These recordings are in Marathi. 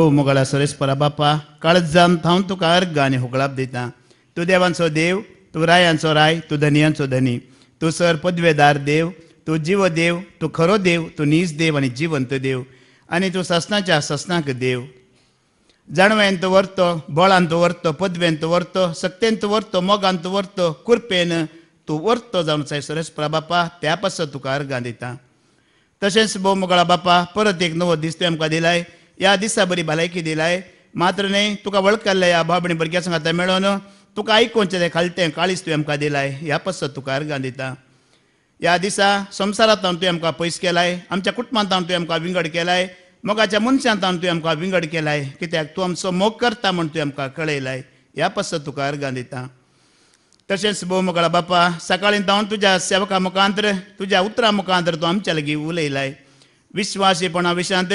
भोव मोगळा सरेस्परा परा बापा काळज जावन थांब तुका अर्ग आनी हुकळाप दिता तूं देवांचो देव तूं रायांचो राय तूं धनियांचो धनी तूं सर पदवेदार देव तूं जीव देव तूं खरो देव तूं नीज देव आनी जिवंत देव आनी तूं ससनाच्या ससनाक देव जाणवेन तो व्हरतो बोळान तो व्हरतो पदवेन तो व्हरतो सक्तेन तो व्हरतो तूं कुरपेन तू वर्तो जावन साय सरेस्परा बापा त्या पासून तुका अर्गां दिता तशेंच भोव मोगळा बापा परत एक नवो दिस आमकां दिलाय या दिसा बरी भलायकी दिलाय मात्र न्ही तुका वळखल्ले या बाबणी भुरग्या सांगात आतां मेळोन तुका आयकोनचें तें खालतें काळीज तुवें आमकां दिलाय ह्या पस्त तुका अर्गां दिता ह्या दिसा संवसारांत हांव तुवें आमकां पयस केलाय आमच्या कुटुंबांत हांव तुवें आमकां विंगड केलाय मोगाच्या मनशांत हांव तुवें आमकां विंगड केलाय कित्याक तूं आमचो मोग करता म्हूण तुवें आमकां कळयलाय ह्या पस्त तुका अर्गां दिता तशेंच भोव मोगळा बापा सकाळीं धांवन तुज्या सेवका मुखांत तुज्या उतरा मुखांत तूं आमच्या लागीं उलयलाय विश्वासीपणा विशांत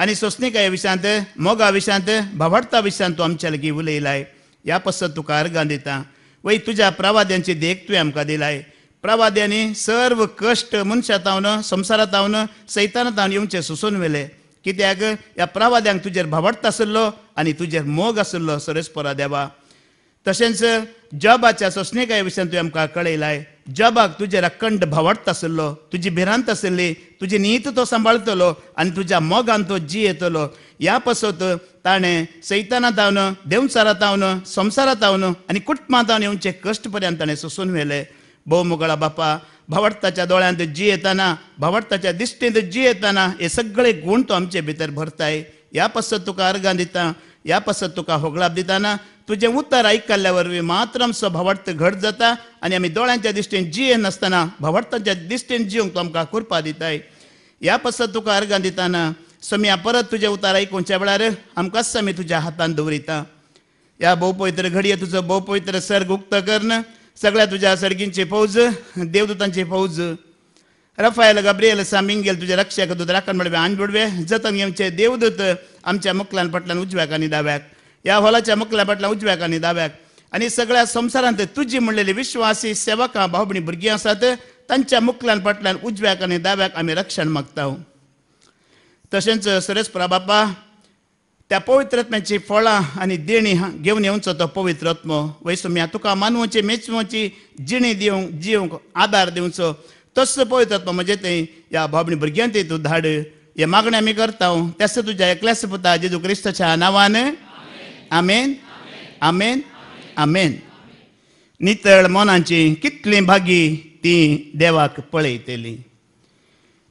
आनी काय विशांत मोगा विशांत भवडता विशांत तूं आमच्या लगी उलयलाय या पसत तुका अर्गान दिता वै तुज्या प्रवाद्यांची देख तुवें आमकां दिलाय प्रवाद्यांनी सर्व कष्ट मनशां तावन संवसारा तावन सैताना तावन येवचें सोसून व्हेले कित्याक ह्या प्रवाद्यांक तुजेर भवडता आसलो आनी तुजेर मोग आसलो सरस्परा देवा तशेंच जबाच्या सोसणेकाय विशयान तुवें आमकां कळयलाय जबाक तुजेर अखंड भवडत आसलो तुजी भिरांत आसली तुजी नीत तो सांबाळतलो आनी तुज्या मोगान तो जी येतलो ह्या पासत ताणें सैताना तावन देंवचारा तावन संवसारा तावन आनी कुटुंबा धावन येवचे कश्ट पर्यंत ताणें सोसून व्हेले भोव मुगळा बापा भवडताच्या दोळ्यांत जी येताना भवडताच्या दिश्टींत जी येताना हे सगळे गूण तो आमचे भितर भरताय ह्या पासत तुका अर्गां दिता ह्या पासत तुका होगळाप दिताना तुझे उतर ऐकल्यावर मात्र आमचं भवडत घट जाता आनी आमी दोळ्यांच्या दिश्टेन जिये नसताना भवडतांच्या दिश्टेन जिवंक आमकां कुरपा दिताय या पसत तुका अर्गां दिताना समिया परत तुझे उतार ऐकूनच्या वेळार आमकां समी तुज्या हातान दवरिता ह्या भोवपवित्र घडये तुजो भोवपवित्र सर्ग उक्त करन सगळ्या तुज्या सर्गींचे फौज देवदूतांचे फौज रफायल गब्रियल सामिंगेल तुझ्या रक्षक राखण मेळवे आण बुडवे जतन यांचे देवदूत आमच्या मुखलान पटलान उजव्याक आनी दाव्याक या हॉलाच्या मकल्या बाटल्या उजव्याक आणि दाव्याक आणि सगळ्या संसारांत तुझी म्हणलेली विश्वासी सेवकां भावभणी भुरगीं आसात तांच्या मुकल्यान पाटल्यान उजव्याक आणि दाव्याक आमी रक्षण मागता तशेंच सरस प्रबापा त्या पवित्रत्म्याची फळां आनी देणी घेवन येवचो तो पवित्रत्म वैसम्या तुका मानवची मेचवची जिणी दिवंक जिवंक आदार दिवचो तसं पवित्रत्म म्हणजे ते ह्या भाबणी भुरग्यांत तूं धाड हे मागणी आमी करता त्यास तुज्या एकल्यास पुता जेजू क्रिस्तच्या नांवान आमेन आमेन आमेन नितळ मनाची कितली भागी ती देवाक पळयतली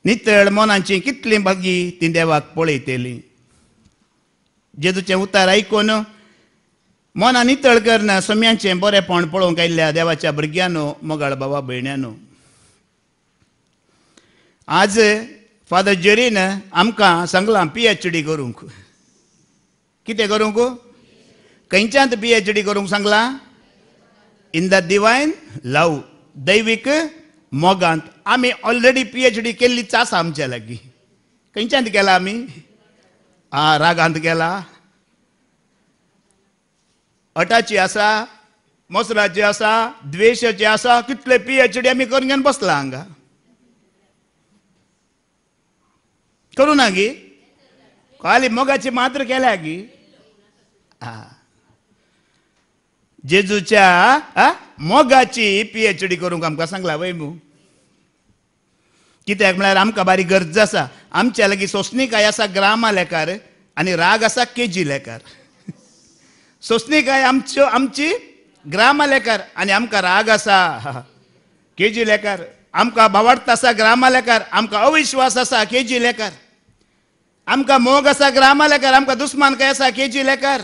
नितळ मनाची कितली भागी ती देवाक पळयतली जेजूचे उतार आयकून मोना नितळ करना सोम्यांचे बरेपण पळोवंक आयल्या देवाच्या भुरग्यानो मोगाळ बाबा भयण्यानो आज फादर जेरीन आमकां सांगलां पी एच डी करूंक कितें करूंक खंयच्यांत पी एच डी करूंक सांगला इन द डिवायन लव दैवीक मोगांत आम्ही ऑलरेडी पी एच डी केल्लीच आसा आमच्या लागी खंयच्यात केला आम्ही आ रागांत केला अटाची आसा मसराची आसा द्वेशाची आसा कितले पी एच डी आमी करून घेवन बसला हांगा करू ना गी काली मोगाची मात्र केल्या गी आ जेजूच्या मोगाची पी एच डी करूंक आमकां सांगला मू कित्याक म्हळ्यार आमकां बारीक गरज आसा आमच्या लागीं सोसणीकाय आसा ग्रामा लेकार आनी राग आसा केजी लेकार सोसनीकाय आमच्यो आमची ग्रामा लेकार आनी आमकां राग आसा केजी लेकार आमकां बावार्थ आसा ग्रामा लेकार आमकां अविश्वास आसा जी लेकार आमकां मोग आसा ग्रामा लेकार आमकां दुस्मान काय आसा केजी लेकार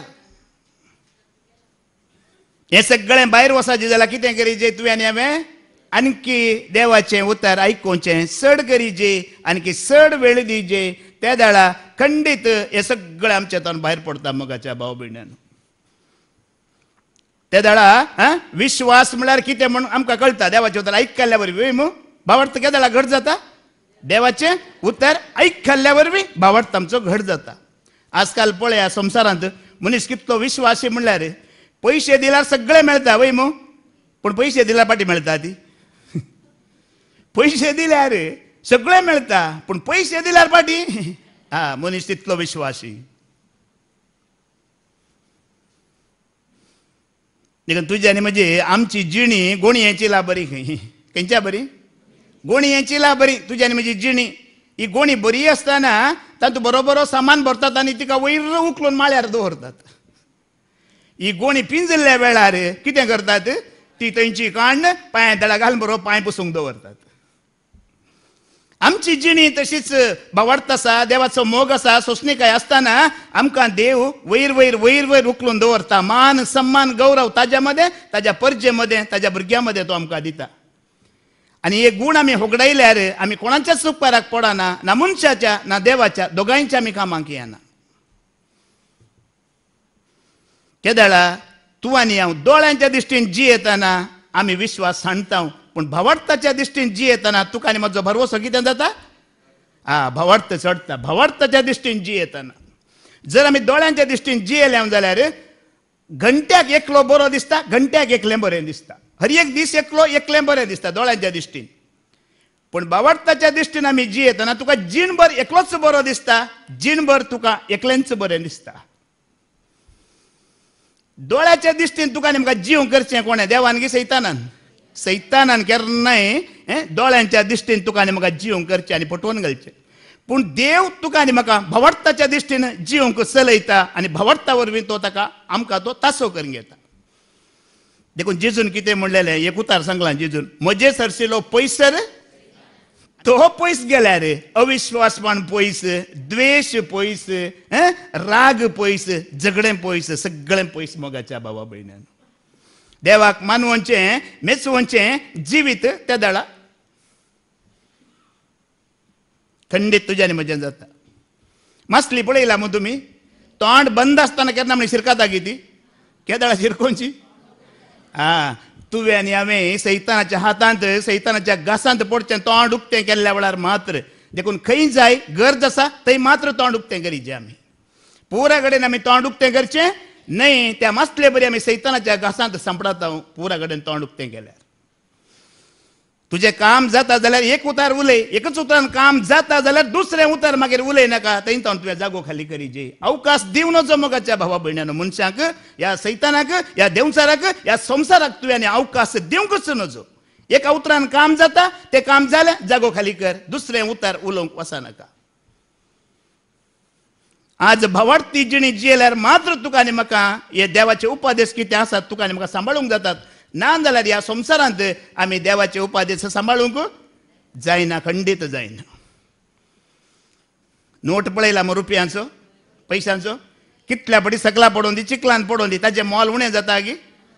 हे सगळें भायर वसाचें जाल्यार कितें करीचें तुवें आनी हांवें आणखी देवाचें उतार आयकुचें चड करीचे आणखी चड वेळ दिजे त्या दाळा खंडीत हे सगळें आमच्या हातान भायर पडटा मगाच्या भाव भयण्यान त्या दाळा विश्वास म्हळ्यार कितें म्हण आमकां कळटा देवाचें उतार आयकल्या वरवीं मू भावार्थ त्या घट जाता देवाचें उतार आयकल्या वरवीं भावार्थ आमचो घट जाता आजकाल पळया संवसारांत मनीस कितलो विश्वासी म्हणल्यार पैसे दिला सगळे मेळटा वय मग पूण पयशे दिल्या पाटी मेळटा ती पयशे दिल्यार सगळे मेळटा पण पैसे दिल्यार पाटी हा मनीस तितलो विश्वासी देखून तुजी म्हजी आमची जिणी गोणयेची ला बरी खंय खंयच्या बरी गोणयेची ला बरी तुझ्यानी म्हणजे जिणी ही गोणी बरी असताना तातूंत बरोबर सामान भरतात आनी तिका वयर उखलून माळ्यार दवरतात ही गोणी पिंजल्ल्या वेळार कितें करतात ती थंयची काण पांया तळा घालून बरोबर पांय पुसूंक दवरतात आमची जिणी तशीच भावार्थ आसा देवाचो मोग आसा सोसणीकाय आसतना आमकां देव वयर वयर वयर वयर उखलून दवरता मान सम्मान गौरव ताज्या मदें ताज्या परजे मदें ताज्या भुरग्यां मदें तो आमकां दिता आनी हे गूण आमी होगडायल्यार आमी कोणाच्याच उपकाराक पडना ना मनशाच्या ना देवाच्या दोगांयच्या आमी कामांक येना केदळा तूं आनी हांव दोळ्यांच्या दिश्टीन येताना आम्ही विश्वास सांडता पूण भवार्थाच्या दिश्टीन येताना तुका आणि म्हजो भरवसो कितें जाता आ भवार्थ चडता भवार्थाच्या दिश्टीन येताना जर आम्ही दोळ्यांच्या दिश्टीन जी हांव जाल्यार घंट्याक एकलो बरो दिसता घंट्याक एकलें बरें दिसता हर एक दीस एकलो एकलें बरें दिसता दोळ्यांच्या दिश्टीन पूण बावार्थाच्या दिश्टीन आमी जियेतना तुका जीणभर एकलोच बरो दिसता भर तुका एकलेंच बरें दिसता डोळ्याच्या दिश्टीन तुका नेमका जीव करचे देवान देवानगी सैतानान सैतानान नाही दोळ्यांच्या दिश्टीन तुका म्हाका जीव करचे आणि पटवून घालचे पूण देव तुका आणि म्हाका दृष्टीन दिश्टीन जीवंक चलयता आणि भवडटा वरवीं तो ताका आमकां तो तासो करून घेता देखून जिजून कितें म्हणलेलें एक उतार सांगलां जिजून म्हजे सरशिलो पैसर तो हो पैस गेल्या रे अविश्वासमान पोईस द्वेष पोईस राग पोईस झगडे पोईस सगळे पोईस मोगाच्या बाबा भयण्यान देवाक मानवचें मेचवचें जिवीत त्या दळा थंडीत तुझ्याने मजा जाता मासली पळयला मग तुम्ही तोंड बंद असताना केन्ना म्हणे शिरकाता ती केदळा शिरकोंची हा तुवें आनी हांवें सैतानाच्या हातांत सैतानाच्या घासांत पडचें तोंड उक्तें केल्ल्या वेळार मात्र देखून खंय जाय गरज आसा थंय मात्र तोंड उक्तें करीचें आमी पुरा कडेन आमी तोंड उक्तें करचें न्हय त्या मातले बरी आमी सैतानाच्या घासांत सांपडात पुरा कडेन तोंड उक्तें केल्यार तुझे काम जाता जाल्यार एक उतार उलय एकच उतरान काम जाता जाल्यार दुसरें उतार मागीर उलय नाका थंय तो तुवें जागो खाली करी जे अवकाश दिव नजो मोगाच्या भावा भयण्यान मनशाक ह्या सैतानाक ह्या देवसाराक ह्या संवसाराक तुवें अवकाश दिवंकच नजो एका उतरान काम जाता ते काम जालें जागो खाली कर दुसरें उतार उलोवंक नाका आज भवार्थी जिणी जियेल्यार मात्र तुका आनी म्हाका हे देवाचे उपदेश कितें आसात तुका आनी म्हाका सांबाळूंक जातात ना जाल्यार ह्या संवसारांत आमी देवाचे उपादेस सांबाळूंक जायना खंडीत जायना नोट पळयला मग रुपयांचो पैशांचो कितल्या पडी सकला पडोवन दी चिकलान पडोवन दी ताजें मोल उणें जाता गी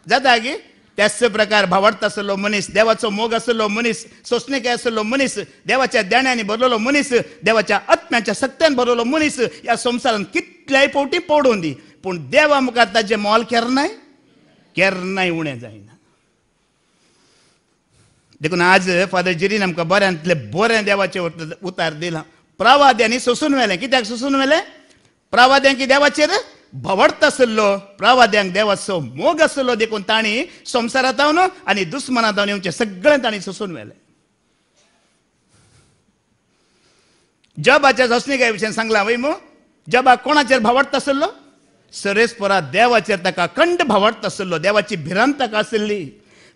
जाता गी त्याच प्रकार भावार्थ आसलो मनीस देवाचो मोग आसलो मनीस सोसणेकाय आसलो मनीस देवाच्या देण्यांनी भरलेलो मनीस देवाच्या आत्म्याच्या सत्यान भरलेलो मनीस ह्या संवसारान कितल्याय फावटी पडून दी पूण देवा मुखार ताजें मोल केरनाय केरनाय उणें जायना देखून आज फादर जिरीन आमकां बऱ्यांतले बरें देवाचे उतार दिला प्रवाद्यांनी सोसून व्हेलें कित्याक सोसून व्हेलें प्रवाद्यांक देवाचेर भवडत आसलो प्रवाद्यांक देवाचो मोग आसलो देखून तांणी जावन आनी जावन येवचें सगळें तांणी सोसून व्हेलें जबाच्या काय विशयी सांगला वय मू जबाक कोणाचेर भावडत आसलो सरेस्परा देवाचेर ताका खंड भावडत आसलो देवाची भिरांत ताका आसली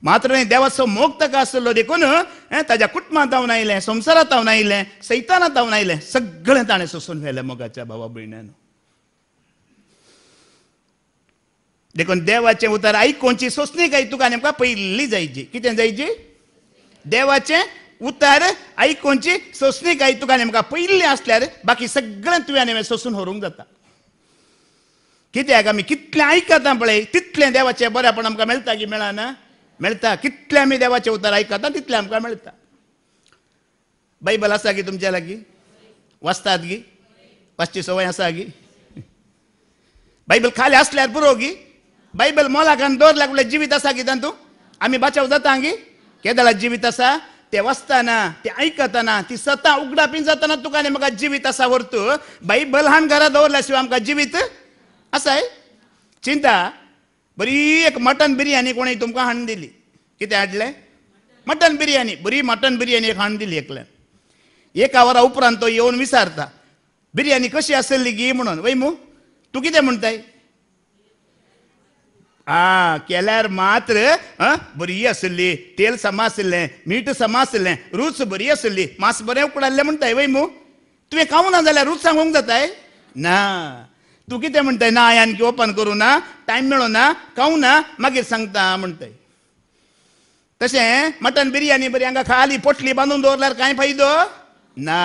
देवाचं मोक्त का देखून देखून त्याच्या कुटुंबात जाऊन ಇಲ್ಲೆ संसारात जाऊन ಇಲ್ಲೆ सैतानात जाऊन ಇಲ್ಲೆ सगळें ताणें सोसून व्हेलें मोगाच्या भावा भयण्यान देखून देवाचें उतार आयकोनची सोसणी काही तुका नेमका पहिली जायची कितें जायची देवाचें उतार आयकोनची सोसणी काही तुका नेमका पहिली असल्यार बाकी सगळें तुवें नेमे सोसून व्हरूंक जाता कित्याक आमी कितले आयकता पळय तितलें देवाचें बऱ्यापण आमकां मेळटा की मेळना मेळटा कितले आमी देवाचे उतर आयकता तितले आमकां मेळटा बायबल आसा गी तुमच्या लागी वाचतात गी वाचची संवय आसा गी बायबल खाली आसल्यार पुरो गी बायबल मोलाकान दवरल्या लागले जिवीत आसा गी तू आमी बाचाव जाता गी केदळात जिवीत आसा ते वाचताना ते ऐकताना ती सता बीन जाताना तुका आनी म्हाका जिवीत आसा व्हरतू बायबल हान घरा दवरल्या शिवाय आमकां जिवीत आसाय चिंता बरी एक मटन बिर्याणी कोणी तुमकां हाडून दिली कितें हाडलें मटन बिर्याणी बरी मटन बिर्याणी एक हाडून दिली एकल्यान एका वरा उपरांत तो येवन विचारता बिर्याणी कशी आसली गी म्हणून वै मू तूं कितें म्हणटाय आ केल्यार मात्र बरी असली तेल समा मीठ समा आसलें रूच बरी असली मास बरें उकडाल्लें म्हणटाय वै मू तुवें खावना जाल्यार रूच सांगूंक जाताय ना तू कितें म्हणटाय ना हांवें आणखी ओपन करूं ना टायम मेळो ना खावं ना मागीर सांगता म्हणटाय तशें मटन बिर्याणी बरी हांगा खाली पोटली बांदून दवरल्यार कांय फायदो ना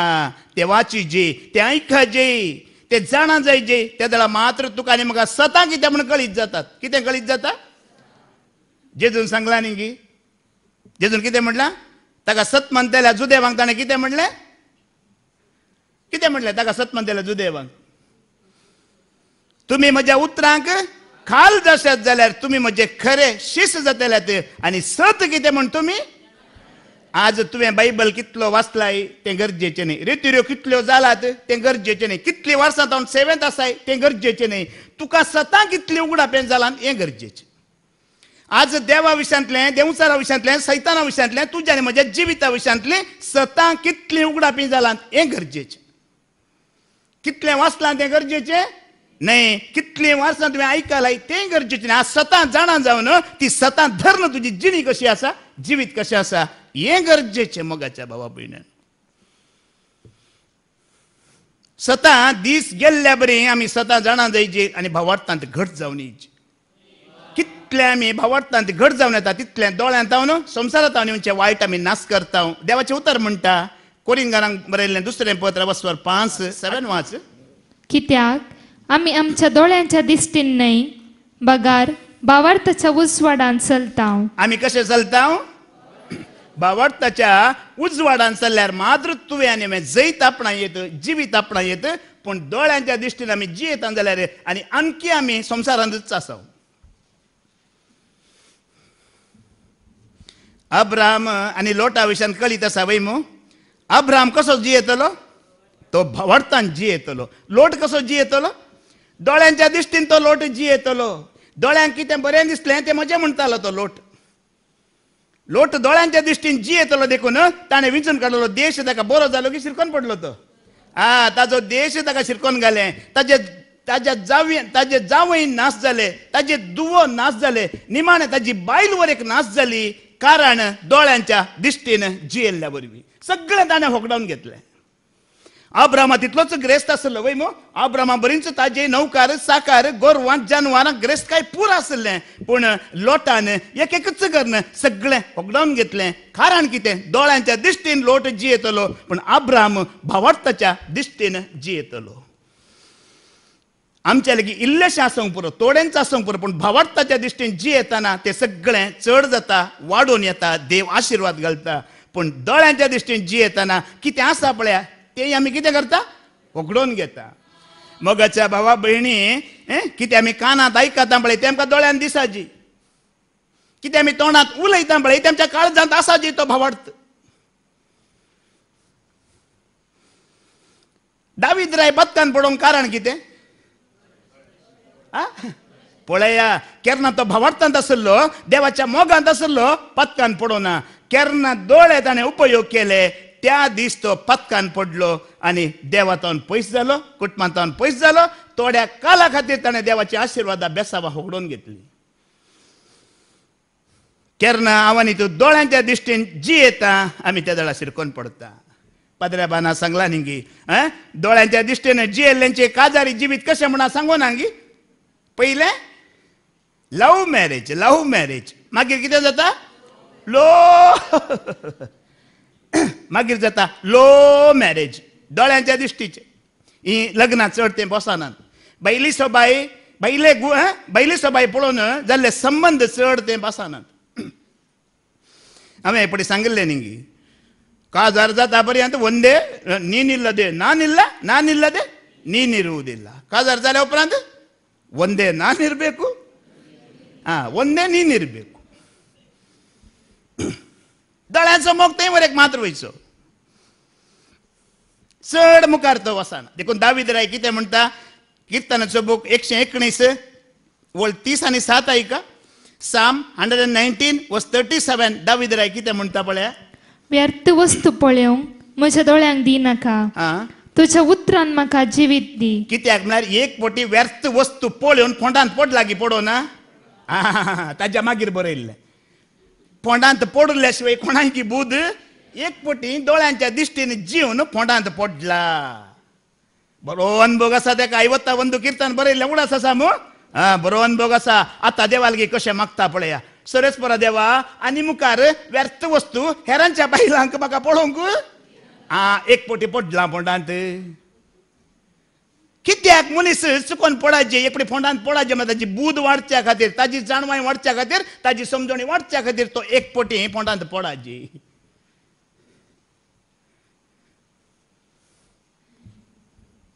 ते जे ते जे ते जाणा जाय जे त्या जाल्यार मात्र तुका आनी म्हाका सतां कितें म्हण कळीत जातात कितें कळीत जाता जेजून सांगला न्ही गी जेजून कितें म्हणला ताका सत म्हणटल्या जुदेवांक ताणें कितें म्हणलें कितें म्हणलें ताका सत म्हणटल्या जुदेवांक तुम्ही म्हज्या उतरांक खाल जशात जाल्यार तुम्ही म्हणजे खरे शिष्य जातल्यात ते आणि सत कितें म्हण तुम्ही आज तुवें बायबल कितलो वाचलाय ते गरजेचे नाही रितिऱ्यो कितल्यो जालात ते गरजेचे न्ही कितली वर्सां जावन सेवेंत आसाय ते गरजेचे न्ही तुका सतां कितली उगडापें जालां हे गरजेचे आज देवा विशयांतलें देवचारा विशयांतलें सैताना विशयांतलें तुज्यानी म्हज्या जिविता विशयांतलें सतां कितलीं उगडापी जालां हें गरजेचें कितलें वाचलां तें गरजेचें नाही कितले वर्सां तुवें आयकलाय तें गरजेचें आज स्वतः जाणा जावन ती स्वतः धरण तुजी जिणी कशी असा जीवित कशें असा हें गरजेचें मगाच्या भावा भयणान स्वतः दीस गेल्ल्या बरी आम्ही स्वतः जाणा जायची आणि भावार्थांत घट जावन येयची कितले आमी भावार्थांत घट जावन येता तितले दोळ्यांत हांव संसारात हांव येवचे वायट आमी नाश करता देवाचें उतर म्हणटा कोरिंगारांक बरयल्लें दुसरें पत्र वसवर पांच सेवन वाच कित्याक आमी आमच्या दोळ्यांच्या दिश्टीन नाही बगार बावार्थाच्या उजवाडान चलताव आम्ही कसे चलताव बावार्थाच्या उजवाडान चालल्यावर मात्र तुवें आनी जैत आपणा येत जिवीत आपणा येत पूण दोळ्यांच्या दिश्टीन आमी जियेतान जाल्यार आनी आणखी आमी संसारांतच आसाव अब्राम आणि लोटा विशयान कळीत असा वै अब्राम कसो जियेतलो तो जी जियेतलो लोट कसो जियेतलो दोळ्यांच्या दिश्टीन तो लोट जी येतलो दोळ्यांक कितें बरें दिसलें तें म्हजें म्हणटालो तो लोट लोट दोळ्यांच्या दिश्टीन जी येतलो देखून ताणें विंचून काडलो देश ताका बरो जालो की शिरकोन पडलो तो आ ताजो देश ताका शिरकोन घालें ताजे ताज्या जावी ताजे जावय नाश जाले ताजे दुवो नाश जाले निमाणे ताजी बायल एक नाश जाली कारण दोळ्यांच्या दिश्टीन जियेल्ल्या वरवीं सगळें ताणें होगडावन घेतलें ग्रेस्त आसलो वय ఏమో ఆబ్రామ బరించ ताजे नवकार साकार गोरवां जानवरांक ग्रेस्त काय पूर आसलें पूण लोटान एक एकच करन सगळें होगडावन घेतलें कारण कितें दोळ्यांच्या दिश्टीन लोट जियेतलो पण आब्राम भावार्थाच्या दृष्टीन जियेतलो आमच्या लेगी इल्लेशे आसूंक पुरो तोडेंच आसूंक पुरो पूण भावार्थाच्या दिश्टीन जियेतना तें सगळें चड जाता वाडून येता देव आशिर्वाद घालता पण दोळ्यांच्या दिश्टीन जियेतना कितें आसा पळया ते आम्ही कितें करता उगडून घेता मोगाच्या भावा बहिणी कितें आम्ही कानांत आयकता पळय ते आमकां दोळ्यान दिसाजी कितें आम्ही तोंडात उलयता पळय ते काळजांत आसा जी तो भावार्थ दावीद राय बदकान पडोंक कारण कितें पळया केन्ना तो भावार्थांत आसलो देवाच्या मोगांत आसलो पदकान पडोना केरना दोळे ताणें उपयोग केले त्या दिस तो पथकान पडलो आणि देवातून पैस जालो कुटुंबातून पैस जालो थोड्या काला खातीर ताणें देवाची आशीर्वाद बेसावा होडून घेतली केरना आवानी तू दोळ्यांच्या दिश्टीन जी येता आम्ही त्या दळा शिरकोन पडता पदऱ्या बाना सांगला न्ही गी दोळ्यांच्या जी येल्ल्यांचे काजारी जीवित कसे म्हणा ना गी पहिले लव मॅरेज लव मॅरेज मागीर कितें जाता लो मागीर जाता लो मॅरेज दोळ्यांच्या दिश्टीचे ही लग्नां चड ते बसनात बैली सोबाई बैले गु बैली सोबाई पळोवन जाल्ले संबंद चड ते बसनात हांवें पडी सांगिल्लें न्ही काजार जाता पर्यंत वंदे नी निल्ल दे ना निल्ला ನಾ नीन जाल्या काजार वंदे ना निरबेकू ನಾನಿರಬೇಕು वंदे नी निरबेकू दोळ्यांचो मोग एक मात्र वयचो चड मुखार तो वसाना देखून दावीद राय कितें म्हणटा किर्तनाचो बूक एकशे एकोणीस तीस आनी सात आयका psalm hundred and nineteen verse thirty seven दावीद राय कितें म्हणटा पळ्या व्यर्थ वस्तू पळ्यो म्हज्या दोळ्यांक नका तुझ्या उतरान म्हाका जिवीत दी कित्याक म्हळ्यार एक पोटी व्यर्थ वस्तू पळोवन फोंडान पोट लागीं पडो ना ताज्या मागीर बरयल्लें फोंडांत शिवाय कोणाची एक पटी दोळ्यांच्या दिश्टीन जीवन फोंडांत पडला बरो अनुभव असा तेका आयवत्ता बंधू कीर्तन बरयलें उडास आसा मू हा बरो अनुभव असा आतां देवालगी कशें मागता पळया सरेस्परा देवा आनी मुखार व्यर्थ वस्तू हेरांच्या बायलांक म्हाका पळोवंक आ एक पोटी पडला फोंडांत कित्याक मनीस चुकोन पडायचे एकडी फोंडान पडायचे म्हणजे ताची बूद वाडच्या खातीर ताची जाणवाय वाडच्या खातीर ताची समजणी वाडच्या खातीर तो एक पोटी फोंडांत पडायची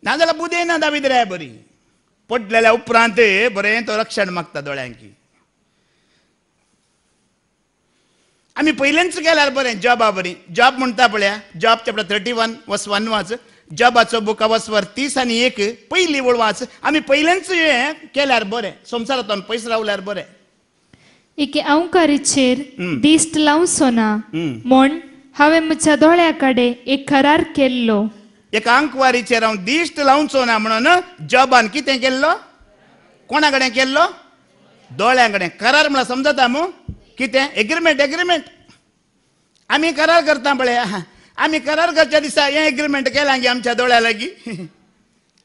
नाजाल्यार बुदे ना दावीद रे बरी पडलेल्या उपरांत बरें तो रक्षण मागता दोळ्यांकी आमी पयलेंच केल्यार बरें जॉबा बरी जॉब म्हणटा पळया Job chapter thirty one verse one वाच जबाचो बुकावस वर तीस आनी एक पहिली वळ वाच आमी पयल्यांच हें केल्यार बरें संवसारांतल्यान पयस रावल्यार बरें एके अवकारीचेर दिश्ट लावचो सोना म्हण हांवें म्हज्या दोळ्या कडेन एक करार केल्लो एक अंकवारीचेर हांव दिश्ट लावचो ना म्हणून जबान कितें केल्लो कोणा कडेन केल्लो दोळ्यां कडेन करार म्हळ्यार समजता मू कितें एग्रीमेंट एग्रीमेंट आमी करार करता पळय आम्ही घरच्या दिसा हे एग्रीमेंट केला गे आमच्या दोळ्या लागी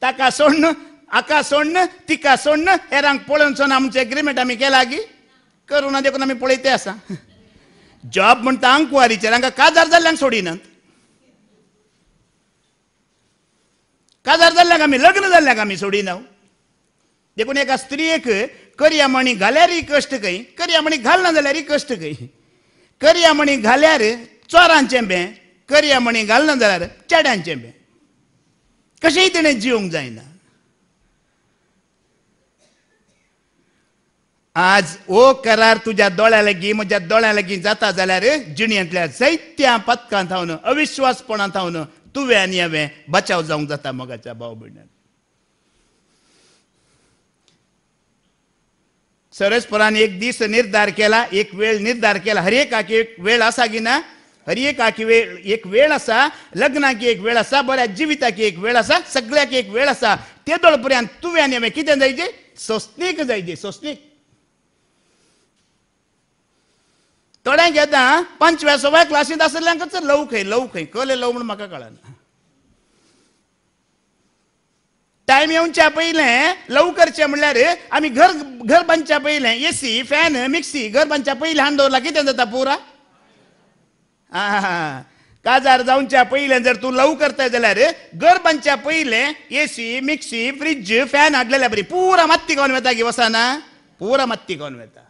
ताका सोडणं आका सोडणं तिका हे हेरांक पळून सोन आमचे एग्रीमेंट आम्ही केला की करुना देखून आम्ही पळयते आसा जॉब म्हणता अंकुवारीचे हांकां काजार जाल्ल्यांक सोडिनात काजार जाल्ल्यांक आमी लग्न जाल्ल्यांक आमी सोडिना देखून एका स्त्रियेक करया म्हणी घाल्यार कश्ट खंय करया म्हणी घालना जाल्यार कश्ट खंय करया म्हणी घाल्यार चोरांचें बे करया म्हणी घालना जाल्यार चेड्यांचे बी कशेंय तेणें जिवंक जायना आज ओ करार तुज्या दोळ्या लागीं म्हज्या दोळ्या लागीं जाता जाल्यार जिणेंतल्या जैत्या पथकां थावन अविश्वासपणां थावन तुवें आनी हांवें बचाव जावंक जाता मोगाच्या भाव भयणान सरस्परान एक दीस निर्धार केला एक वेळ निर्धार केला हरेकाक एक वेळ आसा की ना एक आखी वेळ एक वेळ असा लग्नाकी एक वेळ असा बऱ्या की एक वेळ असा सगळ्याकी एक वेळ असा ते दळपर्यंत तुव्या नेमे कितें जायचे सोस्नीक जायचे सोस्नीक थोड्यांक येता पंचव्या सव्या क्लासींत आसल्यांकच लव खंय लव खंय कले लव म्हूण म्हाका कळना टायम येवच्या पयलें लव करचें म्हणल्यार आमी घर घर बांदच्या पयलें एसी फॅन मिक्सी घर बांदच्या पयलीं हाडून दवरला कितें जाता पुरा हा का जर जाऊनच्या पहिले जर तू लव करताय जाल्यार गरबांच्या पहिले एसी मिक्सी फ्रीज फॅन हाडलेल्या बरी पुरा मत्ती गावन वेता की वसाना पुरा मत्ती गावन वेता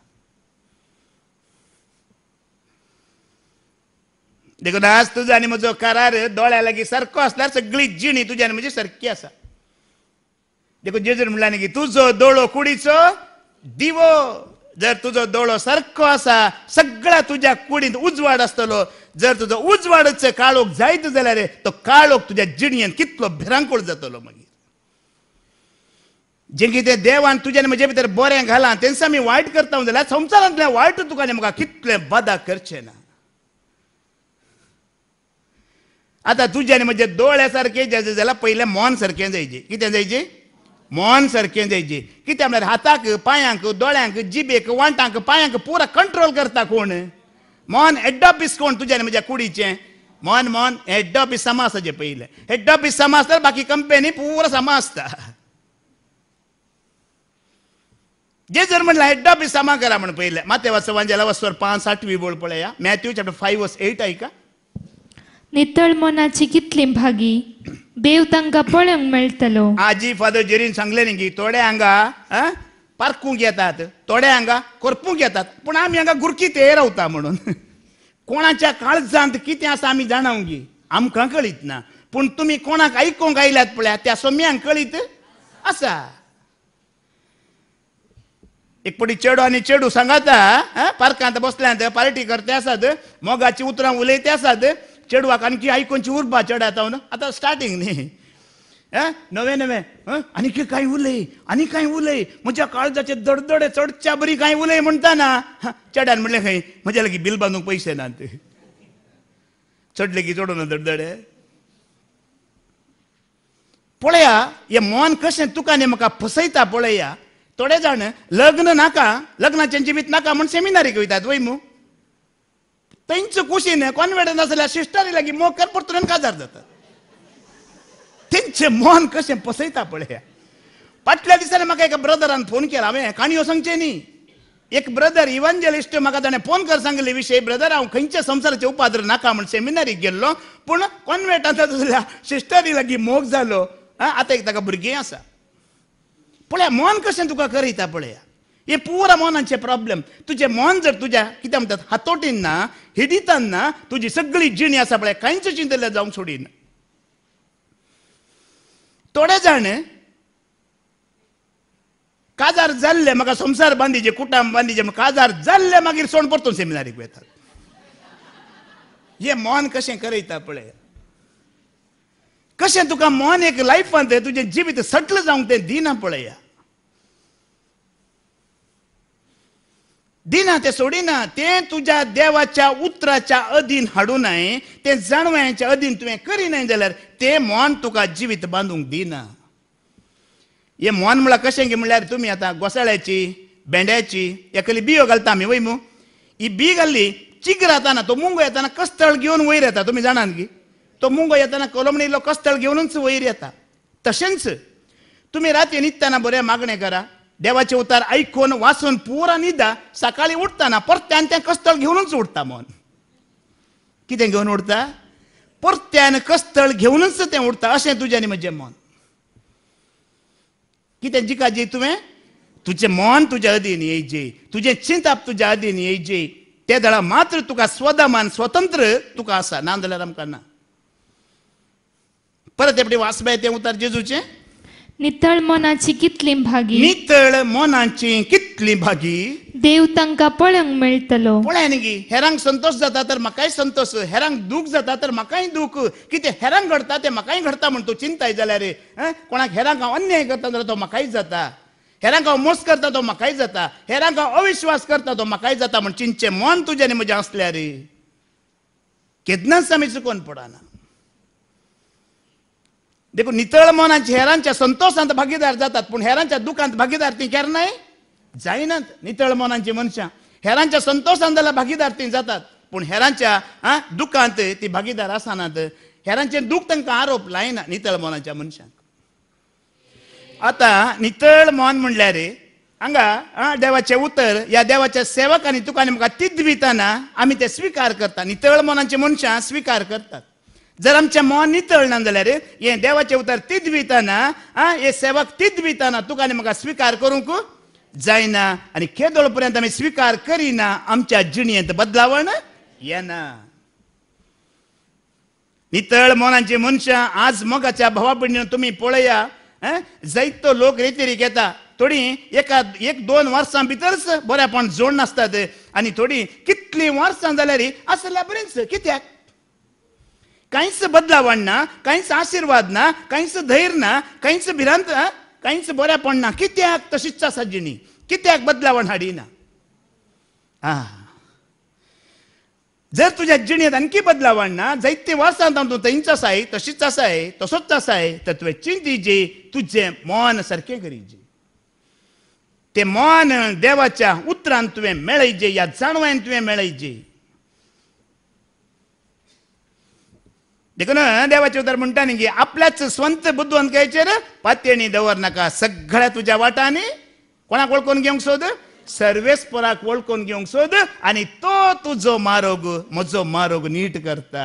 देखून आज तुझा आणि म्हजो करार दोळ्या लागीं सारको आसल्यार सगळी जिणी तुझ्या आणि म्हजी सारकी आसा देखून जेजर म्हणला न्ही की तुजो दोळो कुडीचो दिवो जर तुझो दोळो सारको आसा सगळा तुझ्या कुडींत उजवाड आसतलो जर तुजो उजवाडच काळोख जायत जाल्यार तो काळोख तुझ्या जिणयेन कितलो भिरांकूळ जातलो मागीर जे कितें देवान तुज्यान म्हजे भितर बरें घालां तेंच आमी वायट करता जाल्यार संवसारांतलें वायट तुका म्हाका कितलें बादा करचें ना आता तुज्यान म्हणजे दोळ्या सारके जाय जाल्यार पयलें मोन सारकें जायचें कितें जायचें मोहन ಮೋನ್ जी कित्याक म्हळ्यार हाताक पायांक दोळ्यांक जिबेक वांटांक पायांक पूरा कंट्रोल करता कोण मोहन एड्डो कोण तुझ्याने म्हणजे कुडीचे मोहन मोहन एड्डो बी समासाचे पयले एड्डो बी समास तर बाकी कंपनी पूरा समासता जे जर म्हणला हेड बी समा करा म्हण पहिले माते वाच वांजाला वस्तूवर पाच साठवी बोल पळया Matthew chapter five verse eight ऐका नितळ मनाची कितली भागी देव ದೇವತಂಗ पळंग मेळतलो आजी फादर जेरीन सांगले न्ही की थोडे हांगा आ, येतात थोडे हांगा करपूंक येतात पूण आमी हांगा गुरकी ते रावता म्हणून कोणाच्या काळजांत कितें आसा आमी जाणावंक गी आमकां कळीत ना पूण तुमी कोणाक आयकूंक आयल्यात पळया त्या सोम्यांक कळीत आसा एक पटी चेडू आनी चेडू सांगाता पार्कांत बसल्यात पार्टी करते आसात मोगाची उतरां उलयते आसात चेडवाक आणखी आयकोनची उरपा चेडाता न्हू आतां स्टार्टींग न्ही ए नवें नवें आनी कितें कांय उलय आणि कांय उलय म्हणजे काळजाचे दडदडे चढच्या बरी कांय उलय म्हणता म्हणजे ना चेड्यान म्हणलें खंय म्हजे लागीं बील बांदूंक पयशे नात चढले की चडूं ना दडदडे पळया हे मोन कशें तुका ने म्हाका फसयता पळया थोडे जाण लग्न नाका लग्नाचें जिवीत नाका म्हण सेमिनारी वयतात वय मू कुशी ತೆಂಚು ಖುಷಿನೇ ಕಾನ್ಫಿಡೆನ್ಸ್ ಅಲ್ಲ ಶಿಸ್ಟರಿಲಾಗಿ ಮೋಕರ್ ಪಡ್ತಾರೆ काजार जातात तेंचे मन कशें पसयता पळय फाटल्या दिसांनी म्हाका एका ब्रदरान फोन केला हांवें काणयो सांगचे न्ही एक ब्रदर इव्हांजलिस्ट म्हाका ताणें फोन कर सांगले विशय ब्रदर हांव खंयच्या संवसाराचे उपाद्र नाका म्हण सेमिनारीक गेल्लो पूण कॉन्व्हेंटांतल्या सिस्टरी लागीं मोग जालो आतां एक ताका भुरगीं आसा पळया मन कशें तुका करयता पळया हे पुरा मनाचे प्रॉब्लेम तुझे मन जर तुझ्या कितें म्हणतात हातोटीन ना तुझी ना तुजी सगळी जिणी आसा पळय कांयच चिंतले जावंक सोडिना थोडे जाण काजार जाल्ले म्हाका संसार बांदीचे कुटाम बांदीचे काजार जाल्ले मागीर सोड परतून सेमिनारीक वेतात हे मन कशें करयता पळय कशें तुका मन एक लायफांत तुजें जिवीत सटल जावंक तें दिना पळया दिना ते सोडिना ते तुझ्या देवाच्या उतराच्या अधीन हाडू नये ते जाणवयाच्या अधीन तुवें करिनाय जाल्यार ते मोन तुका जिवीत बांदूंक दिना हे मोन म्हळ्यार कशें गे म्हळ्यार तुमी आतां घोसाळ्याची भेंड्याची एकली बियो घालता आमी वय मू ही बी घाल्ली चिगर येताना तो मुंगो येताना कस्तळ घेवन वयर येता तुम्ही जाणान गी तो मुंगो येताना इल्लो कस्तळ घेवनूच वयर येता तशेंच तुम्ही राती न्हिदताना बरें मागणें करा देवाचे उतार ऐकून वाचून पुरा निदा सकाळी उठताना परत्यान तें कस्तळ घेऊनच उठता मन किती घेऊन उठता परत्यान कस्तळ घेऊनच ते उठता असे तुजें म्हणजे म्हजें मन कितें जिका जी तुवें तुझे मन तुझ्या अधीन येयजे तुजें चिंताप तुज्या अधीन येयजे ते धडा मात्र तुका स्वदमान स्वतंत्र तुका असा ना जाल्यार आमकां ना परत एपटी वासबाय ते उतार जेजूचे नितळ मनाची कितली भागी नितळ मोनाची कितली भागी देव तांका पळंग मेळटलो पळय न्ही हेरांक संतोष जाता तर म्हाकाय संतोष हेरांक दुख जाता तर म्हाकाय दूख कितें हेरांक घडता ते म्हाकाय घडता म्हण तूं चिंताय जाल्यार रे कोणाक हेरांक हांव अन्याय करता जाल्यार तो म्हाकाय जाता हेरांक हांव मोस करता तो म्हाकाय जाता हेरांक हांव अविश्वास करता तो म्हाकाय जाता म्हण चिंचे मन तुजें आनी म्हजें आसल्यार रे केन्नाच आमी चुकोन पडना देखो मनाचे हेरांच्या संतोषांत भागीदार जातात पूण हेरांच्या दुखांत भागीदार ती नाही जायनात नितळमनांची मनशां हेरांच्या संतोषांत जाल्यार भागीदार ती जातात पूण हेरांच्या आ दुखांत ती भागीदार आसनात हेरांचे दुख तांकां आरोप लायना नितळ मनाच्या मनशांक आतां नितळ मोन म्हणल्यार हांगा देवाचें उतर ह्या देवाच्या सेवकांनी तुका आनी म्हाका तिद्विताना आमी ते स्वीकार करता नितळ मनाचे मनशां स्वीकार करतात जर आमच्या मन ना जाल्यार हे देवाचे उतर तिद भिताना आ हे सेवक तिद भिताना तुका आनी म्हाका स्विकार करूंक जायना आनी खेदोळ पर्यंत आमी स्विकार करिना आमच्या जिणेंत बदलावण येना नितळ मोनाचे मनशां आज मोगाच्या भावा पिडीन तुम्ही पळया जायतो लोक रेतीरेक येता थोडी एका एक दोन वर्सां भितरच बऱ्यापण जोड नासतात आनी थोडी कितलीं वर्सां जाल्यार आसल्या बरेंच कित्याक काहींचं बदलावांना ना आशीर्वादना धैर्य ना काहींचं भिरांत ना बऱ्यापण ना कित्याक तशीच साजिनी कित्याक बदलावण हाडिना ना जर तुझ्या जिणेत आणखी ना जैते वासांत तू तैंचाच आहे तशीच असा आहे तसोच असा आहे तत्वे चिंती जे तुझे मोन सारखे जे ते मन देवाच्या उतरान तुवें मेळयजे या जाणवायन तुवें मेळयजे देखून देवाचे उदार म्हणता की आपल्याच स्वंत बुद्धवंत घ्यायचे रे पातयणी दवर नका सगळ्या तुझ्या वाटाने कोणाक ओळखून घेऊंक सोद सर्वेस ओळखून वळखून सोद आणि तो तुझो मारोग म्हजो मारोग नीट करता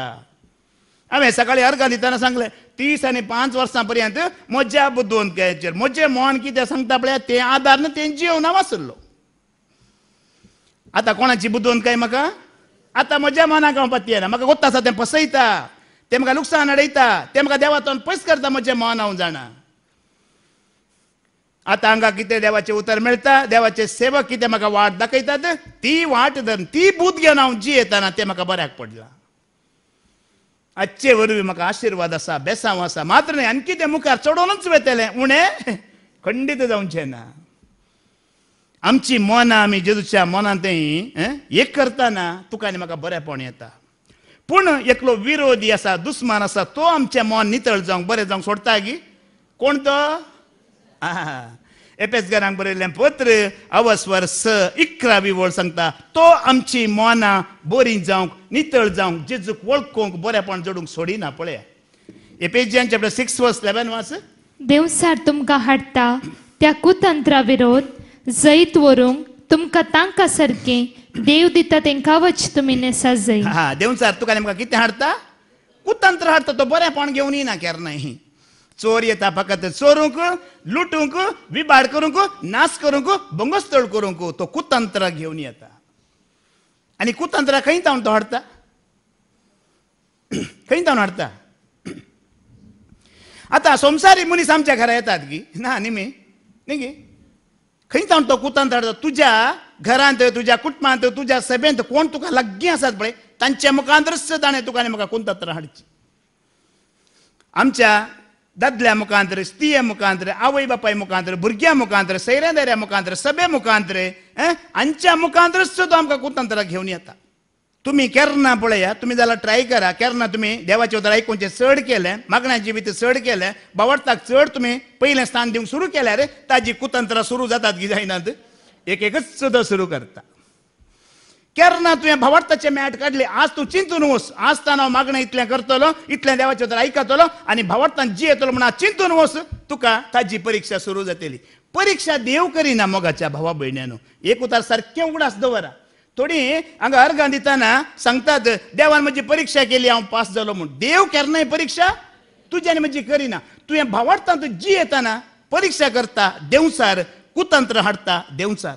हांवें सकाळी अर्घा दिताना सांगलें तीस आनी पांच वर्सां पर्यंत म्हज्या बुद्धवंत घ्यायचेर म्हजे मोहन कितें सांगता पळय ते आदार तें जेवणा वाचल्लो आतां कोणाची बुद्धवंत काय म्हाका आतां म्हज्या मनाक हांव पत्ती म्हाका गोत्ता आसा तें पसयता तेमकां लुकसाण अडयता तेमकां देवातून पयस करता म्हजें मोन हांव जाणा आतां हांगा कितें देवाचें उतर मेळटा देवाचे सेवक कितें म्हाका वाट दाखयतात ती वाट धरून ती बूत घेवन हांव येताना तें म्हाका बऱ्याक पडलां आजचे वरवीं म्हाका आशिर्वाद आसा बेसांव आसा मात्र न्हय आनी कितें मुखार चडोनूच वयतलें उणें खंडीत जावचें ना आमची मनां आमी जेजूच्या मनांतय एक करताना तुका आनी म्हाका बरेंपण येता पूण एकलो विरोधी आसा दुस्मान आसा तो आमच्या मन नितळ जावंक बरें जावंक सोडता गी कोण तो एपेसगारांक बरयल्लें पत्र अवस्वर स इकरा वळ सांगता तो आमची मोनां बरी जावंक नितळ जावंक जेजूक वळखूंक बरेपण जोडूंक सोडिना पळया Ephesians chapter six verse eleven verse देवसार तुमकां हाडटा त्या कुतंत्रा विरोध जैत व्हरूंक तुमकां तांकां सारकें दिता तेंका वच तुमी नेसा जाय हा देवचा अर्थ तुका नेमका कितें हाडटा कुतंत्र हाडटा तो बरेंपण घेवन येना नाही चोर येता फकत चोरूंक लुटूंक विबाड करूंक नाश करूंक बंगोस्तळ करूंक तो कुतंत्र घेवन येता आनी कुतंत्र खंय तावन तो हाडटा खंय तावन हाडटा आतां संवसारी मनीस आमच्या घरा येतात की ना न्ही मी न्ही खंयच तो कुतान धाडटा तुज्या घरांत तुज्या कुटुंबांत तुज्या सभेंत कोण तुका लागीं आसात पळय तांच्या मुखांतरच ताणें तुका आनी म्हाका कुंतात हाडची आमच्या दादल्या मुखांतर स्त्रिये मुखांतर आवय बापाय मुखांतर भुरग्यां मुखांतर सैऱ्या दर्या मुखांतर सभे मुखांतर हांच्या मुखांतरच सुद्दां आमकां कुतंत्र घेवन येता तुम्ही केरना पळया तुम्ही जाल्यार ट्राय करा केरना तुमी देवाचे उदर आयकुचे चड केले मागण्याची बी ते चड केले बावडताक चड तुम्ही पहिले स्थान दिवंक सुरू रे ताजी कुतंत्र सुरू जातात की जायनात एक एकच सद सुरू करता केरना तुवें भावार्थाचे मॅट काढले आज तू चिंतून वस आज ताण हांव मागणें इतलें करतलो इतलें देवाचें तर आयकतलो आनी जी येतलो म्हण चिंतून वस तुका ताजी परीक्षा सुरू जातली परीक्षा देव करीना मोगाच्या भावा भयण्यानो एक उतार सारकें उगडास दवरा थोडी हांगा अर्घां दिताना सांगतात देवान म्हजी परीक्षा केली हांव पास जालो म्हूण देव केन्नाय परिक्षा तुज्यान म्हजी करिना तुवें भावार्थान तूं जी येताना परीक्षा करता देंवसार कुतंत्र हाडटा देंवसार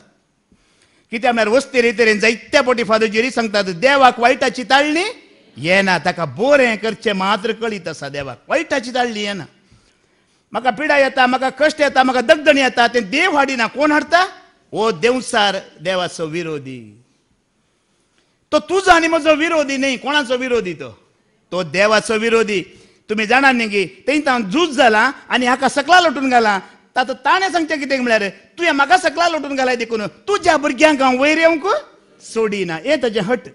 कित्याक म्हळ्यार रे तरेन जायत्या फादर फादोजेरी सांगतात देवाक वायटाची ताळणी येना ताका बोरें करचें मात्र कळीत आसा देवाक वायटाची ताळणी येना म्हाका पिडा येता म्हाका कश्ट येता म्हाका दगदण येता तें देव हाडिना कोण हाडटा ओ देंवसार देवाचो विरोधी तो तुझा आणि माझा विरोधी नाही कोणाचो विरोधी तो तो देवाचो विरोधी तुम्ही जाणार नाही की तेंच हांव झूज जाला आनी हाका सकला लोटून घाला तातूंत ताणें सांगचें कितें म्हळ्यार तुवें म्हाका सकला लोटून घालाय देखून तुज्या भुरग्यांक हांव वयर येवंक सोडिना ये ताजें हट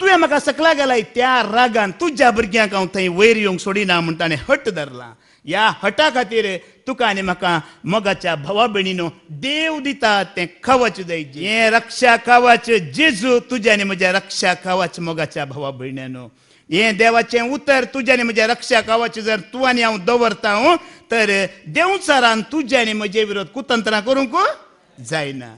तुवें म्हाका सकला घालाय त्या रागान तुझ्या भुरग्यांक हांव थंय वयर येवंक सोडिना म्हणून ताणें हट धरला या हटा खातीर तुका आनी म्हाका मोगाच्या भावा भयणीनो देव दिता तें कवच जायचे हे रक्षा कवच जेजू तुजे आनी म्हज्या रक्षा कवच मोगाच्या भावा भयणीनो हे देवाचें उतर तुजे आनी म्हज्या रक्षा कवच जर तूं आनी हांव दवरता हांव हो, तर देंवचारान तुजे आनी म्हजे विरोध कुतंत्रां करूंक जायना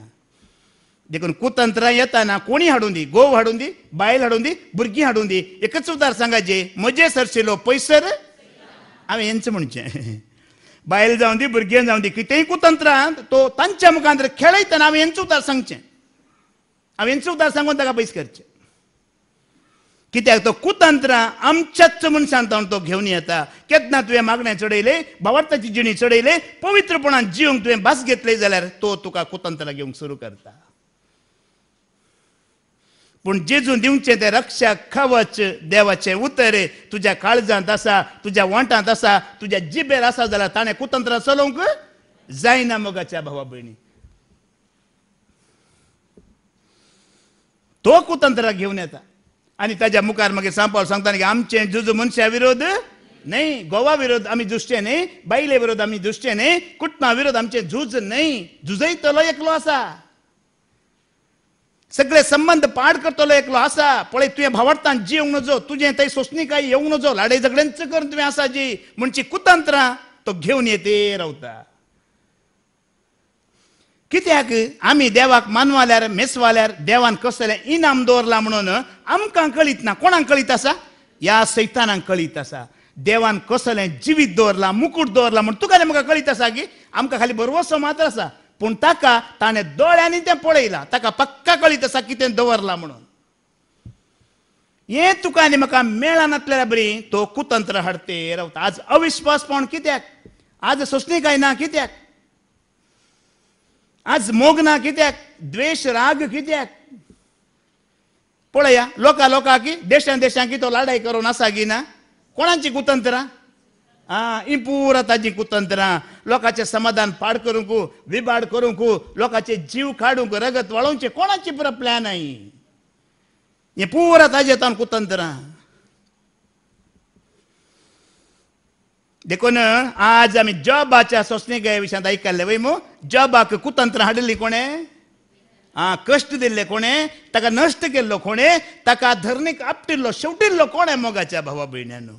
देखून कुतंत्रां येताना कोणी हाडून दी गोव हाडून दी बायल हाडून दी भुरगीं हाडून दी एकच उतार सांगाचे म्हजे सरशिलो पैसर हांवें हेंच म्हणचें बायल जावं दी भुरगें जावं दी कितेंय कुतंत्रांत तो तांच्या मुखांतर खेळयतना हांवें हेंच उतार सांगचें हांवें हेंच उतार सांगून ताका पयस करचें कित्याक तो कुतंत्र आमच्याच मनशांतावन तो घेवन येता केन्ना तुवें मागणें चडयले भावार्थाची जिणी चडयले पवित्रपणान जिवंक तुवें भास घेतले जाल्यार तो तुका कुतंत्रां घेवंक सुरू करता पूण जेजून दिवचे ते रक्षक खवच देवाचे उतरे तुझ्या काळजांत आसा तुझ्या वोंटांत आसा तुझ्या जिबेर आसा जाल्यार ताणें कुतंत्र चलोवंक जायना मोगाच्या भावा भयणी तो कुतंत्र घेवन येता आनी ताज्या मुखार मागीर सांपावल सांगता की आमचे जुजो मनशा विरोध नाही गोवा विरोध आमी जुसचे न्ही बायले विरोध आमी जुसचे न्ही कुटुंबा विरोध आमचे झूज न्ही झुजयतलो एकलो आसा सगळे संबंध पाड करतलो एकलो आसा पळय तुवें भावार्थान जीव नजो तुजें थंय सोसणी काय येवंक नजो लाडे झगड्यांच करून तुवें आसा जी म्हणजे कुतंत्रां तो घेवन येते रावता कित्याक आमी देवाक मानवाल्यार मेसवाल्यार देवान कसलें इनाम दवरला म्हणून आमकां कळीत ना कोणाक कळीत आसा ह्या सैतानाक कळीत आसा देवान कसलें जिवीत दवरला मुकूट दवरला म्हण तुका म्हाका कळीत आसा की आमकां खाली बरोबर मात्र आसा पूण ताका ताणें दोळ्यांनी तें पळयलां ताका पक्का कळीत आसा कितें दवरलां म्हणून ये तुका आनी म्हाका मेळनातल्या बरी तो कुतंत्र हाडते रावता आज अविश्वासपण कित्याक आज सोंसणी काय ना कित्याक आज मोग ना कित्याक द्वेष राग कित्याक पळया लोका की देशां देशांकी तो लाडाय करून आसा की ना कोणाची कुतंत्रां आ, इंपूर ताजी कुतंत्रा लोकाचे समाधान पाड करूंक विबाड करूंक लोकांचे जीव काडूंक रगत वळोवचे कोणाचे पुरो प्लॅन आई हे पुरा ताजे तान देखो देखून आज आमी जॉबाच्या सोसणेक विशयांत आयकल्ले वय मू जॉबाक कुतंत्रां हाडिल्ली कोणे आ कष्ट दिल्ले कोणे ताका नश्ट केल्लो कोणे ताका धरणीक आपटिल्लो शेवटिल्लो कोणे मोगाच्या भावा भयण्यानू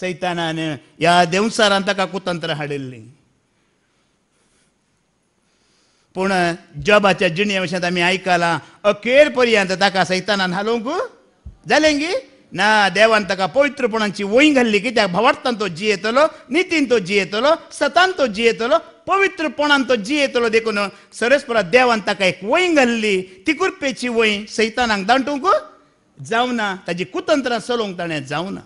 ಸೈತಾನನ या ದೇವಸಾರ ಅಂತ कुतंत्र ಹಾಡಿಲ್ಲಿ पूण जबाच्या जिणे वशें आमी आयकलां अखेर पर्यंत ताका सैतानान हालोवंक जालें गी ना देवान ताका पवित्रपणाची वय घाल्ली कित्याक भवार्थान तो जी येतो नितीन तो जियेतलो सतान तो येतो पवित्रपणान तो येतो देखून सरस्परा देवान ताका एक वय घालली तिकूर पेची वय सैतानाक दांटूंक ना ताजी कुतंत्रां चलोवंक ताणें ना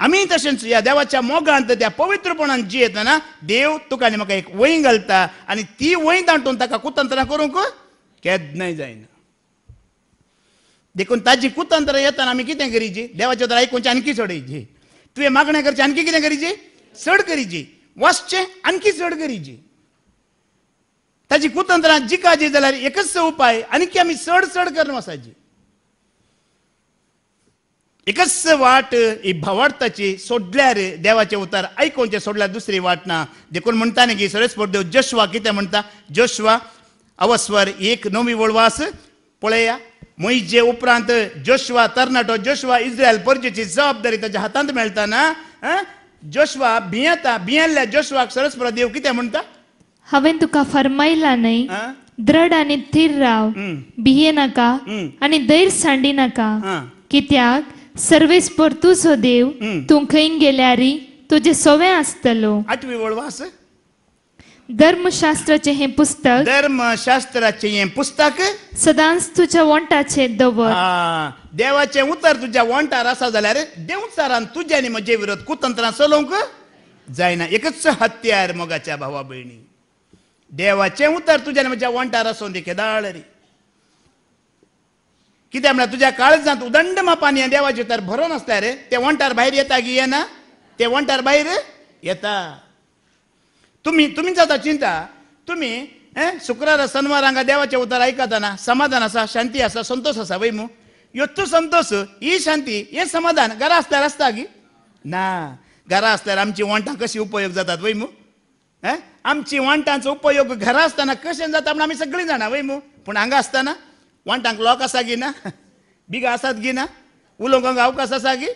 आमी तशेंच या देवाच्या मोगांत त्या पवित्रपणान जी ना देव तुका आनी म्हाका एक वंय घालता आनी ती वंय दांटून ताका कुतंत्रां करूंक केदनाय जायना देखून ताजी कुतंत्र येताना आमी कितें करीची देवाच्या तर आयकूनचे आणखी सोडयची तुवें मागणें करचें आणखी कितें करीची चड करीची वसचें आणखी चड करीची ताची कुतंत्रां जिकाची जाल्यार एकच उपाय आणखी आमी चड चड करून वसाची एकच वाट ही भावार्थाची सोडल्या रे देवाचे उतार आयकोनचे सोडल्या दुसरी वाट ना देखून म्हणता न्ही की सरेश देव जोशवा कितें म्हणटा जोशवा अवस्वर एक नवी वळवास पळया मोहिजे उपरांत जोशवा तरणाटो जोशवा इस्रायल परजेची जबाबदारी ताच्या हातांत मेळताना जोशवा भियेता भियेल्ल्या जोश्वाक सरस्पर देव कितें म्हणटा हांवें तुका फरमायला न्हय दृढ आनी थीर राव भिये नाका आनी दैर सांडी नाका कित्याक सर्वेस परतूसो सो देव तू खैन गेल्यारी तुझे सोवे आसतलो आठवी वळवा धर्मशास्त्राचे हे पुस्तक धर्मशास्त्राचे हे पुस्तक सदांच तुझ्या वंटाचे दवर आ, देवाचे उतर तुझ्या वंटार असा जाल्यार देवचारान तुज्यानी म्हजे विरोध कुतंत्र चलोवंक जायना एकच हत्यार मगाच्या भावा बहिणी देवाचे उतर तुझ्या म्हज्या वंटार असो देखे केदाळ रे कित्याक म्हळ्यार तुज्या काळजांत उदंड मापान हे देवाचे तर भरून आसता रे ते वंटार भायर येता की येना ते वणटार भायर येता तुमी तुमी जाता चिंता तुमी शुक्रार सनवार हांगा देवाचें उतर आयकताना समाधान आसा शांती आसा संतोष आसा वैमू यो तू संतोष ही शांती हे समाधान घरा आसल्यार आसता की ना घरा आसल्यार आमची वणटां कशी उपयोग जातात वैमू मू आमची वणटांचो उपयोग घरा आसतना कशें जाता म्हण आमी सगळीं जाणा वय मू पूण हांगा ना गी ಒಂಟಂಗೆ ना ना ಅಸಾದ್ಗಿನ अवकाश आसा गी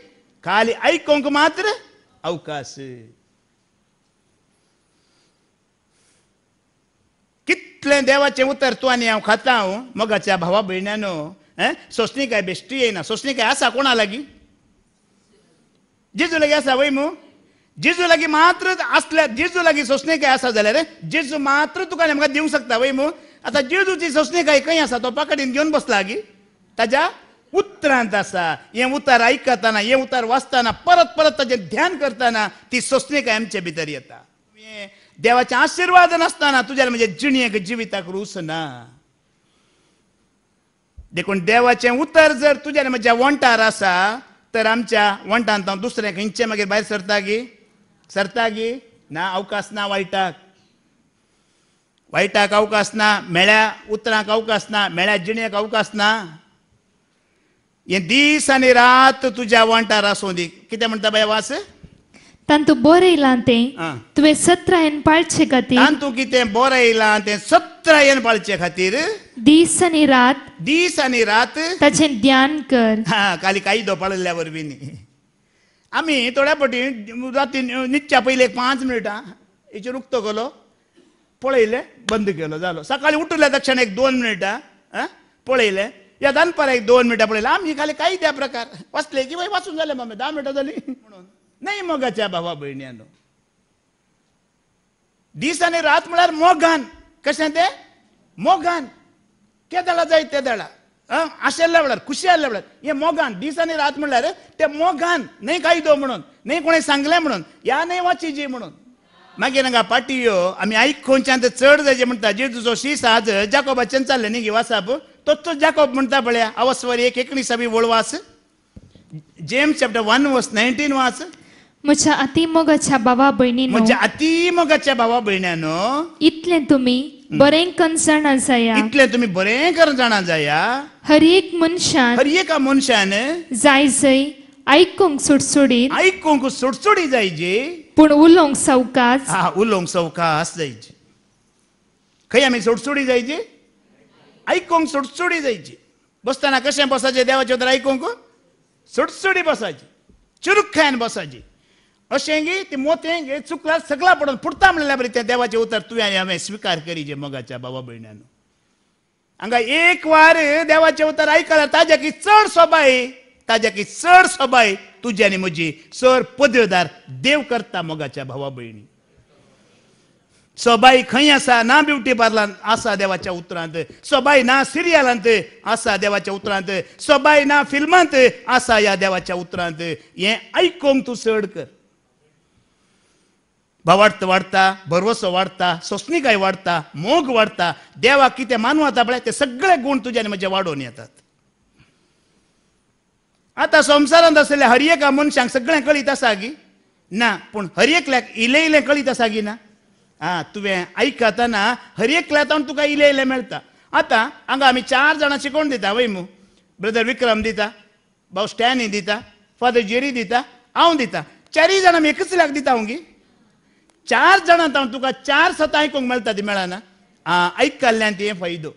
खाली आयकूंक मात्र अवकाश कितले देवाचें उतर तूं आनी हांव खाता हांव मोगाच्या भावा भयण्यानो सोसणी काय बेश्टी येयना सोसणी काय आसा कोणा लागीं जिजू लागीं आसा वय मू जिजू लागीं मात्र आसल्या जिजू लागीं सोसणी काय आसा जाल्यार जिजू मात्र तुका म्हाका दिवंक शकता वय मू आता जेजूची सोसणी काय खंय आसा तो पाकडीन घेवन बसला गी ताज्या उतरांत आसा हे उतार आयकताना हे उतार वाचताना परत परत ताजें ध्यान करताना ती काय आमच्या भितर येता देवाचे आशीर्वाद नसताना तुझ्या म्हणजे जिणेक जिविताक रूस ना देखून देवाचे उतर जर तुझ्या म्हज्या म्हणजे वंटार आसा तर आमच्या वंटांत हांव दुसरें खंयचे मागीर भायर सरता गी सरता गी ना अवकाश ना वायटाक अवकाश ना मेळ्या उतरांक ना मेळ्या जिणेक ना हे दीस आणि रात तुझ्या वांटार आसूं दी किती म्हणता बाय वास तांतू बोरयलां तें तुवें सत्रायन पाळचे खातीर तांतू कितें बोरयलां तें येन पाळचे खातीर दीस आनी रात दीस रात ताचें ध्यान कर हा काली कायदो पाळल्या वरवीं आमी थोड्या फावटी राती न्हिदच्या पहिले एक पांच मिनटां हेचेर उक्तो केलो पळयलें बंद केलो झालं सकाळी उठल्या तक्षण एक दोन मिनटां पळयलें या दनपारां एक दोन मिनटां पळयलें आमी खाली काही त्या प्रकार वाचले की वाचून झाले मामे धा मिनटां झाली म्हणून नाही मोगाच्या भावा भयण्यांनो दिस आणि रात म्हळ्यार मोगान कशें तें मोगान केदळा जाय तेदळा आशिल्ल्या वेळार खुशी आल्या वेळार हे मोगान दीस आणि रात म्हणल्यार ते मोगान न्हय दो म्हणून नाही कोणी सांगले म्हणून या न्हय जी म्हणून मागीर हांगा पाटी यो आमी आयक खंयच्यान तर चड जायचे म्हणटा तुजो शीस साज जाकोबाच्यान चालले न्ही तो तोच जाकोब म्हणटा पळया आवस्वर एक एकणी बी वळ वास James chapter one verse nineteen वास म्हज्या आती मोगाच्या भावा भयणी म्हज्या आती मोगाच्या भावा भयण्यान इतले तुमी बरें कन्सर्न जाया इतले तुमी बरें कर जाणा जाया हर एक मनशान हर एका मनशान जाय जंय आयकूंक सुडसुडीत आयकूंक सुडसुडी जाय जी Punulong सावकास हा ulong सवकास जायची खंय आम्ही सोडसोडी जायची ऐकूंक सोडसोडी जायची बसताना कशें बसायचे देवाचे उतर ऐकूंक सोडसोडी बसायची चिरूक बसायची अशें गी ते मोते गे चुकला सगळा पडून पुरता म्हणल्या बरी त्या देवाचे उतर तुवें स्वीकार करी जे मगाच्या बाबा भयणान हांगा एक वार देवाचे उतर आयकला ताज्या की चड सोबाय ताज्या की सर सबाय तुझ्याने म्हजी सर पदवेदार देव करता मोगाच्या भावा भयणी सबाई खंय आसा ना ब्युटी पार्लर असा देवाच्या उतरांत सबाई ना सिरियलांत असा देवाच्या उतरांत सबाई ना फिल्मांत आसा या देवाच्या उतरांत हे आयकोंक तू चड कर भावार्थ वाढता भरवसो वाढता सोसणीकाय वाढता मोग वाढता देवा कितें मानू येता पळय ते सगळे गुण तुझ्याने म्हजे वाडोवन येतात आता ಆತ ಸಂಸಾರಂದಸಲೆ मनशांक सगळ्यांक कळीत आसा गी ना पूण हरियेकल्याक इले इले कळीत आसा गी ना आं तुवें आयकताना हरियेकल्या तावन तुका इले इले मेळटा आतां हांगा आमी चार जाणां शिकोवन दिता वय मू ब्रदर विक्रम दिता भाऊ स्टॅनी दिता फादर जेरी दिता हांव दिता चारय जाणां लाख दिता हांव गी चार जाणां हांव तुका चार सतां आयकूंक मेळटा ती मेळना आं आयकल्ल्यान ती फायदो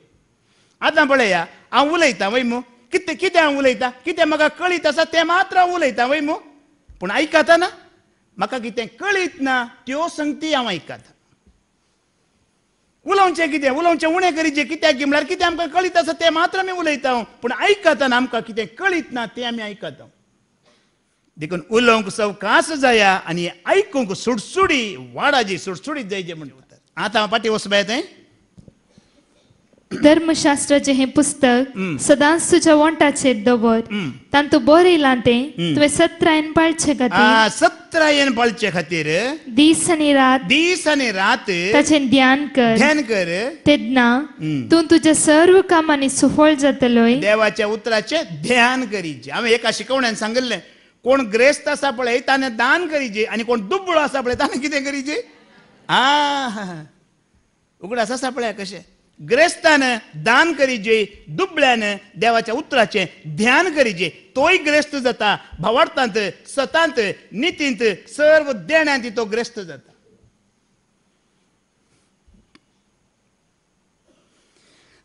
आतां पळया हांव उलयतां वय मू कितें हांव उलयता कितें म्हाका कळीत आसा तें मात्र हांव उलयता वय मू पूण आयकता ना म्हाका कितें कळीत ना त्यो संगती हांव आयकता उलोवचें कितें उलोवचें उणें करीचें कित्याक की म्हळ्यार कितें आमकां कळीत आसा तें मात्र आमी उलयता पूण ना आमकां कितें कळीत ना तें आमी आयकता देखून उलोवंक सवकास जाया आनी आयकूंक सुडसुडी वाडाची सुडसुडीत जायचे म्हणटात आतां हांव पाटी वचपा येतें ಧರ್ಮಶಾಸ್ತ್ರಜೆ हे पुस्तक सदांच तुझ्या वंटाचे दबर तां तू ತುವೆ येला ते तुम्ही ಗತಿ पाळचे सतरायन पाळचे खातीर दीस आणि रात दीस आणि रात ताचे ध्यान कर ध्यान कर तेदना तू तुझ्या सर्व कामांनी सुफळ जातलो देवाच्या उतराचे ध्यान करीचे आम्ही एका शिकवण्यान सांगले कोण ग्रेस्त असा पळय ताने दान करीचे आनी कोण दुबळो असा पळय ताणे कितें करीचे आ उगडास असा पळय कशें ग्रेस्तान दान करीजे दुबळ्यानं देवाच्या उत्तराचे ध्यान करीजे तोय ग्रेस्त जाता भवार्थांत सतांत नितींत सर्व देण्यात तो ग्रेस्त जाता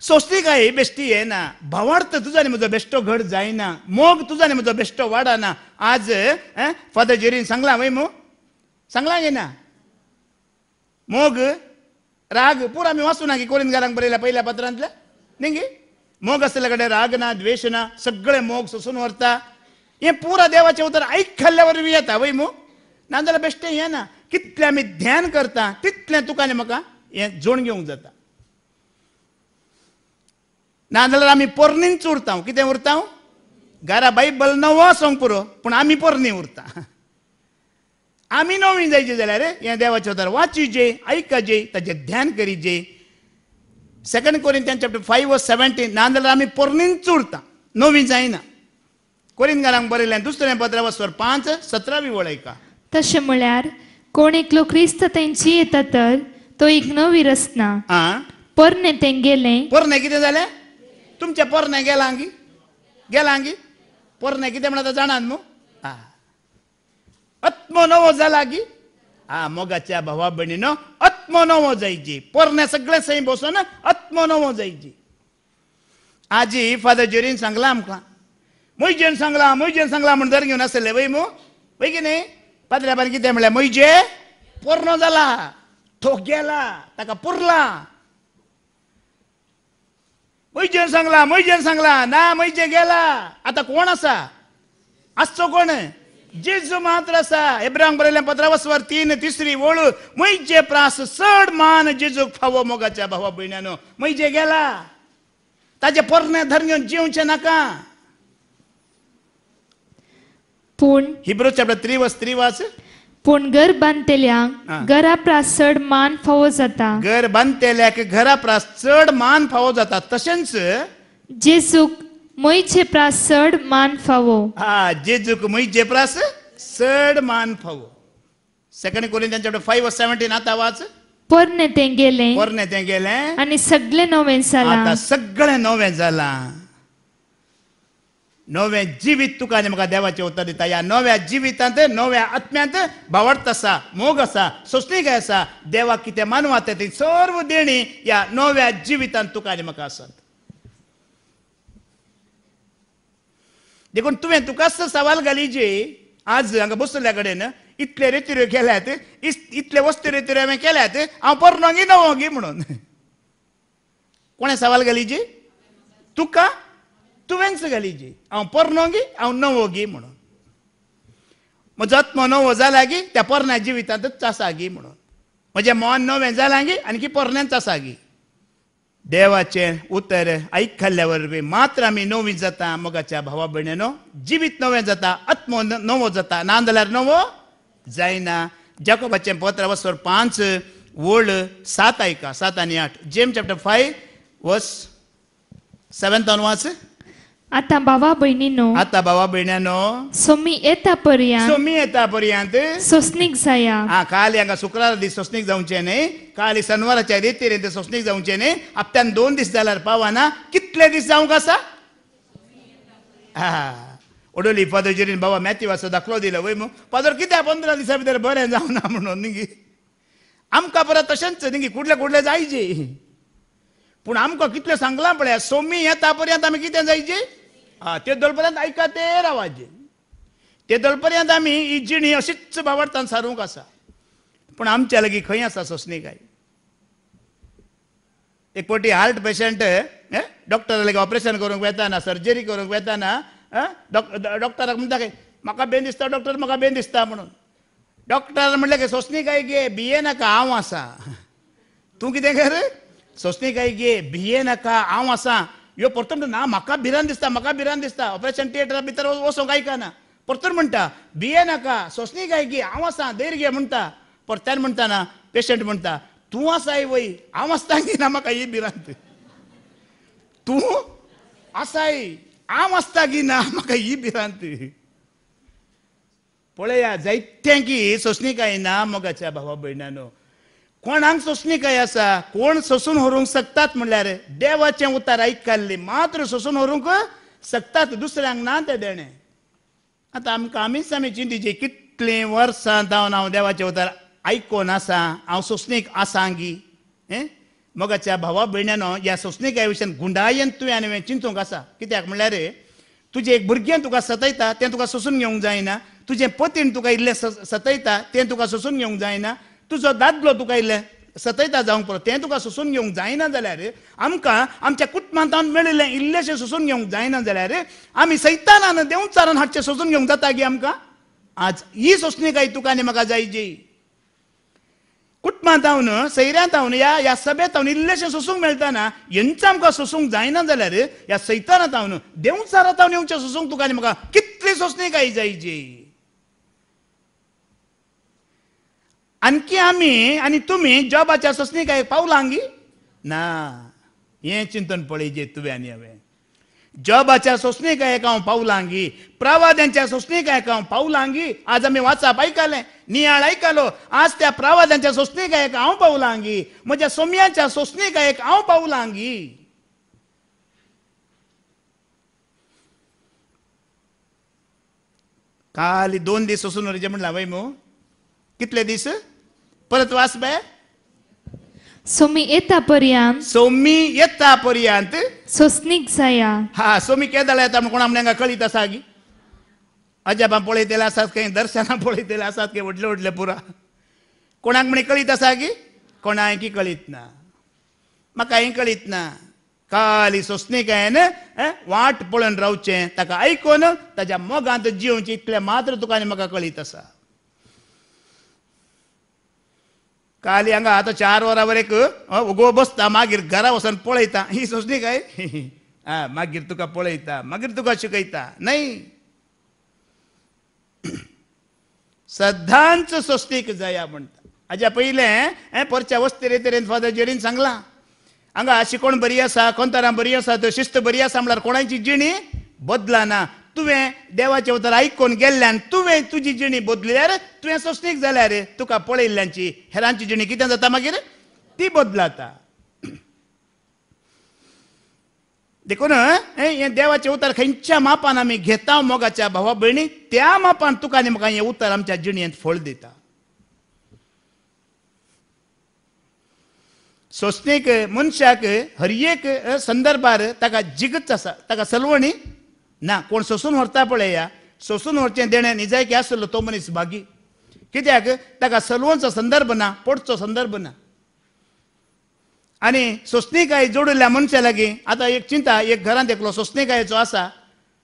सोस्ती काय बेश्टी येना ना भावार्थ तुझा म्हजो बेश्टो घड जायना मोग तुझा म्हजो बेश्टो वाडाना आज फादर जेरीन सांगला वय मो सांगला येना मोग राग मी वाचू ಆಮೇಲೆ ವಾಸು ನಾಗಿ ಕೋಲಿನ पहिल्या ಬರೀಲ್ಲ ಪೈಲ मोग मोग असल्याकडे राग ना द्वेष ना सगळे मोग सोसून वरता हे पुरा देवाचे उतर ऐकल्यावर मी येता वै ना जाल्यार बेश्टे हे ना कितले आमी ध्यान करता तितले तुकाने म्हाका हे जोण घेवंक जाता नाजाल्यार आमी पोरणींच उरता कितें उरता घरा बायबल नवो सोंग पुरो पूण आमी पोरणी उरता आमी नवी जायची जाल्यार या देवाच्या जे वाचिजे जे त्याचे ध्यान करिजे सेकंड त्यांच्या चॅप्टर फायव्ह सेवन्टीन ना जाल्यार आमी पोरणीन चुरता नवी जायना घरांक बरयलें दुसरें पत्रावस्वर पांच सतरावी ऐका तशें म्हळ्यार कोण एकलो क्रिस्त तेंची येता तर तो एक इग्नो विरसना पोरणे तें गेलें पोरणे कितें झाले तुमच्या पोरणे गेलां गी गेलां गी पोरणे कितें म्हणटा तो जाणात न्हू आत्मनवो जाला की हा मोगाच्या भावा बहिणीनं आत्मनवो जायची पोरण्या सगळे सई बसून आत्मनवो जायची आजी फादर जेरीन सांगला आमकां म्हजेन सांगला म्हजेन सांगला म्हण जर घेऊन आसले वै मू वै की न्ही पादऱ्या बारी कितें म्हळ्यार म्हजे पोरनो जाला ठोक गेला ताका पुरला म्हजेन सांगला म्हजेन सांगला ना म्हजे गेला आतां कोण आसा आसचो कोण जेजू असा एब्रांग बरेल्या पत्रावसवर तीन तिसरी ओळ मैचे प्रास सड मान जेजूक फावो मोगाच्या भावा भयण्यानो मैजे गेला ताजे पोरणे धर घेऊन जेवचे नाका पूण हिब्रू चॅप्टर त्रिवास त्रिवास पूण घर बांधतेल्या घरा प्रास चड मान फावो जाता घर बांधतेल्या घरा प्रास चड मान फावो जाता तशेंच जेजूक मैचे झेपरा सड मान फावो हा जेजूक मोई प्रास सड मान फावो सेकंड कोलिन त्यांच्याकडे फाईव्ह 17 आता वाच पोरने ते गेले पोरने ते गेले आणि सगळे नोवेन आता सगळे नवे जाला नवे जिवीत तुका आनी म्हाका देवाचे उतर दिता या नव्या जिवितांत नव्या आत्म्यांत भावार्थ आसा मोग आसा सोसणीकाय आसा देवाक कितें मानवा ती सर्व देणी या नव्या जिवितांत तुका आनी म्हाका देखून तुवें तुकाच सवाल जे आज हांगा बसल्या कडेन इतले रेतिऱ्यो केल्यात इतले वस्तू रेतिऱ्यो हांवें केल्यात हांव नवो नवोगी म्हणून कोणें सवाल घालीजी तुका तुवेंच घालीजी हांव हा हांव नवोगी म्हणून म्हजो आत्मा नवो जाला गी त्या पोरण्या जिवितांतच आसा गी म्हणून म्हजें मन नवें जालां गी आणखी पोरण्यांच आसा गी देवाचे उतर वर बी मात्र आम्ही नोवी जाता मगाच्या भावा भयणीनो जिवीत नवे जाता आत्मो नवो जाता जाल्यार नवो जायना जकोबाचे पोत्र वसवर पांच वर्ल्ड सात ऐका सात आणि आठ जेम चॅप्टर फाय वस सेवन तॉन वाच आता भावा भयणीनो आता भावा नो सोमी येता पर्यंत सोमी येता पर्यंत सोसनीक जाया हा काल हांगा शुक्रार दीस सोसनीक जावचे न्ही काली सनवाराच्या रे तेरे ते सोसणीक जाऊचे न्ही आपल्यान दोन दीस जाल्यार पावाना कितले दीस जावंक आसा हा ओडोली फादोजेरीन बाबा मॅथी वाचो दाखलो दिला वय मू फादर कित्या पंदरा दिसा भितर बरें जावना म्हणून न्ही आमकां परत तशेंच कुठले कुठले जायचे पूण आमकां कितले सांगलां पण सोमी येता पर्यंत आमी कितें जायचे आ ते पर्यंत आयका ते रावाचे ते पर्यंत आमी ही जिणी अशीच बावार्थान सारूंक आसा पूण आमच्या लगी खंय आसा सोसणी काय एक पावटी हार्ट पेशंट डॉक्टरालेक ऑपरेशन करूंक वेताना सर्जरी करूंक वेताना डॉक्टराक म्हणटा काय म्हाका बेन दिसता डॉक्टर म्हाका बेन दिसता म्हणून डॉक्टर म्हणलें की सोसनी काय गे भिये नाका हांव आसा तूं कितें कर सोसनी काय गे भिये नाका हांव आसा ह्यो परतून ना म्हाका भिरान दिसता म्हाका भिरान दिसता ऑपरेशन थिएटरा भितर वचोंक आयकना परतून म्हणटा भिये नाका सोसनी काय गे हांव आसा धैर्य घे म्हणटा परत्यान म्हणटाना पेशंट म्हणटा तू असा आहे वय आमस्तांगी नामाका ये बिरांत तू असा आहे आमस्तागी नामाका ये बिरांत पळया सोसणी काय ना मोगाच्या भावा भयणानो कोणाक काय असा कोण सोसून व्हरूंक शकतात म्हणल्यार देवाचे उतार आयकल्ली मात्र सोसून व्हरूंक शकतात दुसऱ्यांक ना ते देणे आता आमकां आमीच आमी चिंतीची वर्ष वर्सां जावन हांव देवाचें उतार आयकोन आसा हांव सोसनीक आसा गी हे मोगाच्या भावा भयण्यानो ह्या सोसनिका विशयान गुंडायेन तुवें हांवें चिंतूंक आसा कित्याक म्हणल्यार तुजें एक भुरगें तुका सतयता तें तुका सोसून घेवंक जायना तुजें पतीन तुका इल्लें सतयता तें तुका सोसून घेवंक जायना तुजो दादलो तुका इल्लें सतयता जावंक पुरो तें तुका सोसून घेवंक जायना जाल्यार आमकां आमच्या कुटुंबांतान मेळिल्लें इल्लेंशें सोसून घेवंक जायना जाल्यार आमी सैतानान देंवचारान हाडचें सोसून घेवंक जाता गी आमकां आज ही काय तुका आनी म्हाका जायची कुटुंबांत हांव सैऱ्या सयऱ्यांत या न्हू ह्या ह्या सभेत हांव इल्लेशें सोसूंक मेळटा ना आमकां सोसूंक जायना जाल्यार ह्या सैतानांत हांव न्हू देंवचारांत हांव येवचें सोसूंक तुका आनी म्हाका कितली सोसणी काय जायची आणखी आमी आनी तुमी जॉबाच्या सोसणी काय पावला आंगी ना हें चिंतन पळय जे तुवें आनी हांवें जॉबाच्या सोसणीक एका हांव पावलांगी प्रावाद्यांच्या सोसणीक एका हांव पावलांगी आज आम्ही वाचप आयकलें नियाळ ऐकालो आज त्या प्रावादांच्या सोसणीक एक हांव पावलांगी म्हज्या सोम्याच्या सोसणीक एक हांव पावलांगी काल दोन दीस सोसून रिजे म्हणला वै कितले दीस परत बाय सोमी एतापर्यंत पर्यंत ಎತ್ತ हा ಸೊಸ್ನಿಗ್ಸಾಯ ಹಾ ಸೊಮ್ಮಿ येता म्हणून कोण आमण्यांका कळीत आसा गी अजापां पळयतेले आसात खंय दर्शनां पळयतेले आसात काही व्हडले व्हडले पुरा कोणाक म्हणे कळीत आसा गी की कळीत ना म्हाका हें कळीत ना काली सोसनीक हांवें वाट पळोवन रावचें ताका आयकून ताच्या मोगांत जिवचे इतलें मात्र तुका आनी म्हाका कळीत आसा काली हांगा आता चार वर एक उगो बसता मागीर घरा वचून पळयता ही सोसली काय आ मागीर तुका पळयता मागीर तुका शिकयता नाही सद्दांच सोसतीक जाया म्हणटा हाज्या पयलें परच्या वस्ते रे तरेन फादर जेरीन सांगला हांगा शिकोण बरी आसा कोंतारां बरी आसा शिस्त बरी आसा म्हणल्यार कोणाची जिणी बदला ना तुवें देवाचे उतर आयकून गेल्ल्यान तुवें तुजी जिणी बदल्यार तुवें सोसणीक जाल्यार तुका पळयल्ल्यांची हेरांची जिणी कितें जाता मागीर ती बदलाता देखून हे देवाचे उतर खंयच्या मापान आमी घेता मोगाच्या भावा भयणी त्या मापान तुका आनी म्हाका हें उतर आमच्या जिणयेंत फळ दिता सोसणीक मनशाक हरयेक संदर्भार ताका जिगत आसा ताका सलवणी ना कोण सोसून व्हरता पळय या सोसून व्हरचें देणें निजायकी आसलो तो मनीस भागी कित्याक ताका सलवोंचो संदर्भ ना पोटचो संदर्भ ना आनी सोसणीकाय जोडिल्ल्या मनशा लागीं आतां एक चिंता एक घरांत एकलो सोसणीकायेचो आसा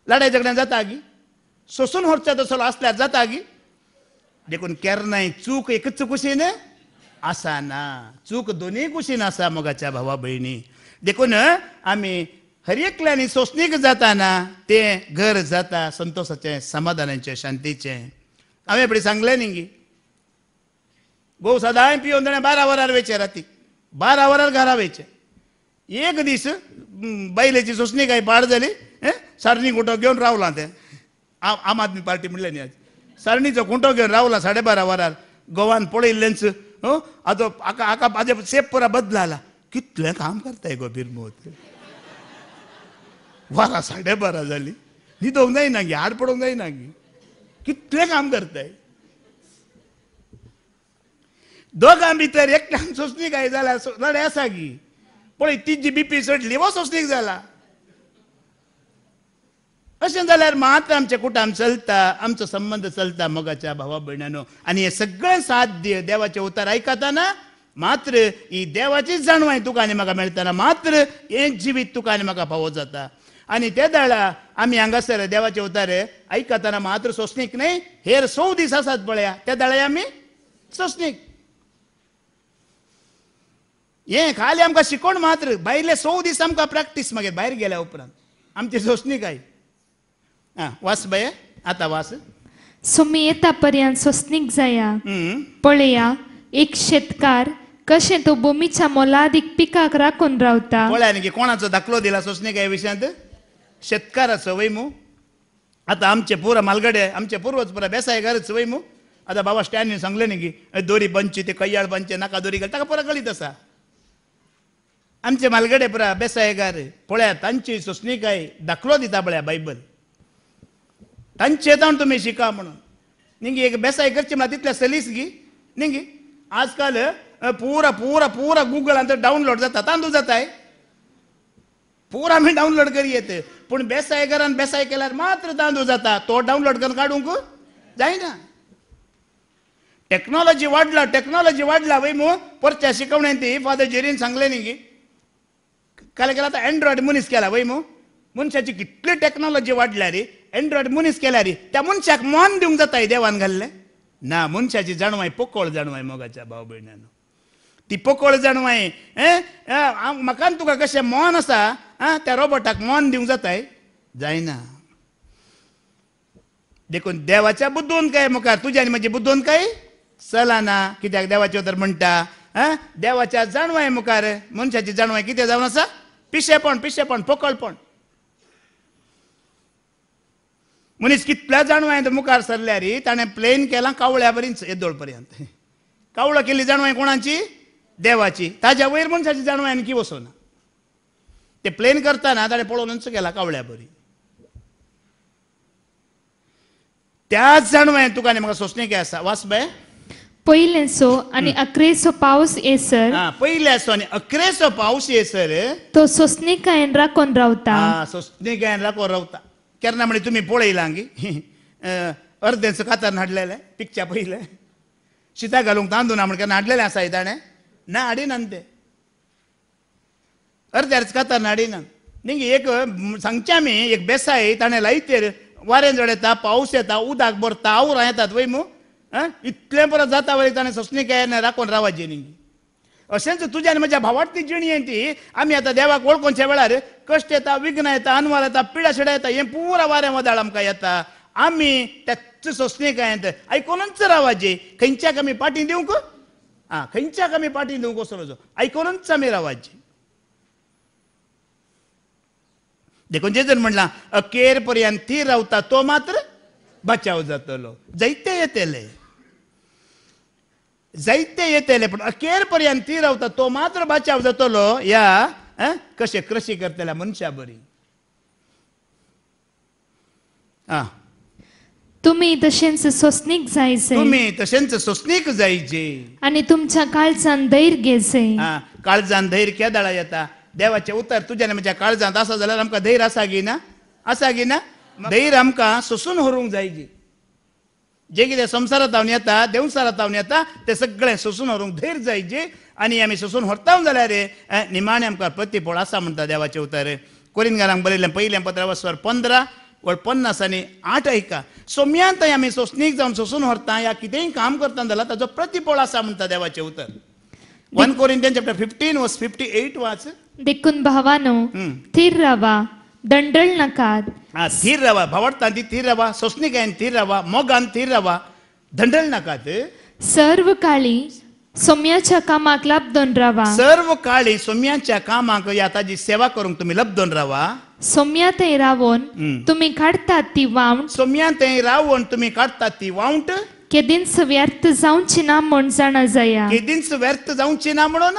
लढाई झगड्यां जाता गी सोसून व्हरच्या तसलो आसल्यार जाता गी देखून केरनाय चूक एकच कुशीन आसा ना चूक दोनूय कुशीन आसा मोगाच्या भावा भयणी देखून आमी हरिकल्याने सोसनीक जाताना ते घर जाता संतोषाचे समाधानाचे शांतीचे हांवें एपडी सांगले नी गी घोव सदा पिवन ताणें बारा वरार वेचे राती बारा वरार घरा वेचे एक दीस बैलेची सोसणी काय पाड झाली सारणी गुंटो घेवन रावलां तें आम आदमी पार्टी म्हणलें न्ही आज सारणीचो कुंटो घेवन रावला साडे बारा वरार गोवान पळयल्लेंच आता आका आका हाजे सेप पुरा आला कितले काम करताय गो बिरमोत बारा साडेबारा झाली नाही ना गे हाड नाही ना गे कितले काम करताय दोगां भितर एकट्यान सोसणी काय जाल्यार जाल्यार आसा गी पळय तिजी बीपी चडली वो सोसणीक जाला अशें जाल्यार मात्र आमचें कुटाम चलता आमचो संबंध चलता मगाच्या भावा भयणांनो आनी हें सगळें साध्य देवाचे उतार आयकताना मात्र ही देवाचीच जाणवाय तुका आनी म्हाका मेळटाना मात्र हें जिवीत तुका आनी म्हाका फावो जाता आणि ते दळा आम्ही हांगासर देवाचे उतारे ऐकताना मात्र सोसनिक नाही हेर सौ दीस आसात पळया त्या दळे आमी सोसनिक हे खाली आमकां शिकोण मात्र भायले सौ दीस आमकां प्रॅक्टीस मागीर भायर गेल्या उपरांत आमची सोसनीक आई आं वास बाय आता वास सुमी येता पर्यंत सोसनीक जाया पळया एक शेतकार कशें तो बोमीच्या मोलादीक पिकाक राखून रावता पळया न्ही कोणाचो दाखलो दिला सोसनीक हे विशयांत शेतकाराचो वयमू आता आमचे पुरा मालगडे आमचे पूर्वज पुरा बेसायगारच मू आता बाबा स्टॅनने सांगले न्ही की दोरी बनची ते कैयाळ बनचे नाका दोरी घाल टाका पुरा गळीत असा आमचे मालगडे पुरा बेसायगार पळया तांची काय दाखलो दिता बळ्या बायबल तांचे येतावन तुम्ही शिका म्हणून निंगी एक बेसाय करची म्हणल्यार तितल्या सलीस गी निंगी आजकाल पुरा पुरा पुरा गुगल आता डावनलोड जाता तांदूळ जाताय पूर मी डाऊनलोड करी येते पण बेसाय बेसाय केल्यार मात्र तांदूळ जाता तो डाऊनलोड करून काढूक जायना टेक्नॉलॉजी वाढला टेक्नॉलॉजी वाढला वै मग परच्या शिकवण्यात ती फादर जेरीन सांगले न्ही काल केला आता अँड्रॉइड मनीस केला वै मग मनशाची कितली टेक्नॉलॉजी वाढल्या रे अँड्रॉइड मनीस केल्या रे त्या मनशाक मान दिवंक जाता देवान घालले ना मनशाची जाणवाय पोकळ जाणवाय मोगाच्या भाऊ भयणानं ती पोकळ जणवाय ए म्हाका तुका कशें मोन आसा आ त्या रोबोटाक मोन दिवंक जाताय जायना देखून देवाच्या बुद्धून काय मुखार तुज्या आनी म्हजे बुद्धून काय चलना कित्याक देवाचे तर म्हणटा आ देवाच्या जाणवाय मुखार मनशाची जाणवाय कितें जावन आसा पिशेपण पिशेपण पोकळपण मनीस कितल्या जाणवाय मुखार सरल्या रे ताणें प्लेन केलां कावळ्या पर्यंत येदोळ पर्यंत कावळो केली जाणवाय कोणाची देवाची ताज्या वयर मनशाची जाणवाय आणखी ना ते प्लेन करताना ताणें पळोवनच केला कावळ्या बरी त्याच जाणवाय तुका म्हाका सोसणे काय आसा वास बाय पहिलेसो आणि अकरेसो पाऊस येसर पहिल्यासो आणि अकरेसो पाऊस येसर तो कायन राखून रावता कायन राखून रावता केन्ना म्हणे तुम्ही पळयला गी अर्देचो कातार हाडलेले पिक्चर पहिलं शिता घालूंक तांदूळ म्हण केन्ना हाडलेले आसा ताणें ना अडी नंदे अर्थ अर्थ करता ना अडी नंद एक संख्या में एक बेसा है इतने लाइटेर वारें जोड़े ता पाऊँ से ता उदाक बोर ताऊ रहे ता दुई मु हाँ इतने पर जाता वाले इतने सोचने के ना राखों रावत जीनिंग और सेंस तू जाने में ती आम यहाँ ता देवा कोल कौन से वाला रे विघ्न है ता अनुवाल है ता पीड़ा छड़ा है ता ये पूरा वारे में दालम का यहाँ आमी तत्स सोचने का यहाँ आई कौन सा रावत जी पाटी चाह कमी ఆ కంచాకమే పాటింది నువ్వు కోసం ऐकूनच मेरावाजी देखून जे जर म्हणला अखेर पर्यंत ती रावता तो मात्र बचाव जातलो जैते येतेले जैते येतेले पण अखेर पर्यंत ती रावता तो मात्र बचाव जातलो या कशे कृषी करतल्या मनशा बरी आ तुम्ही तशेंच स्वस्निक जायचे तुम्ही तशेंच स्वस्निक जायचे आणि तुमच्या काळजान धैर्य घेचे हा काळजान धैर्य केदळा येता देवाचे उतर तुझ्याने म्हणजे काळजांत आसा जाल्यार आमकां धैर्य आसा गी ना असा गी ना धैर्य आमकां सोसून व्हरूंक जाय जे कितें संवसारात हांव येता देवसारात हांव येता ते सगळें सोसून व्हरूंक धैर्य जाय जे आनी आमी सोसून व्हरता जाल्यार निमाणें आमकां प्रतिफळ आसा म्हणटा देवाचे उतर कोरीन घालांक बरयलें पयलें पत्र वसवर पंदरा पन्नासांनी आठ ऐका सोम्यांत आमी सोस्नीक जावन सोसून व्हरता या कितेंय काम करता जाल्यार ताजो प्रतिपळ आसा म्हणता देवाचे उतर one Corinthians chapter fifteen verse fifty eight वाच देखून भावानो थिर रावा दंडल नकात हा थीर रावा ती थिर रावा आहे थिर रावा मोगान थिर रावा दंडल नकात सर्व काळी सोम्याच्या कामाक लाभ दोन रावा सर्व काळी सोम्याच्या कामाक या ताजी सेवा करूंक तुम्ही लाभ दोन रावा सोम्यातही रावण तुम्ही काढतात ती सोम्या सोम्यातही रावण तुम्ही काढतात ती वाऊंट केदिन्स व्यर्थ जाऊंची ना म्हणून जाणा जाया केदिन्स व्यर्थ जाऊंची ना म्हणून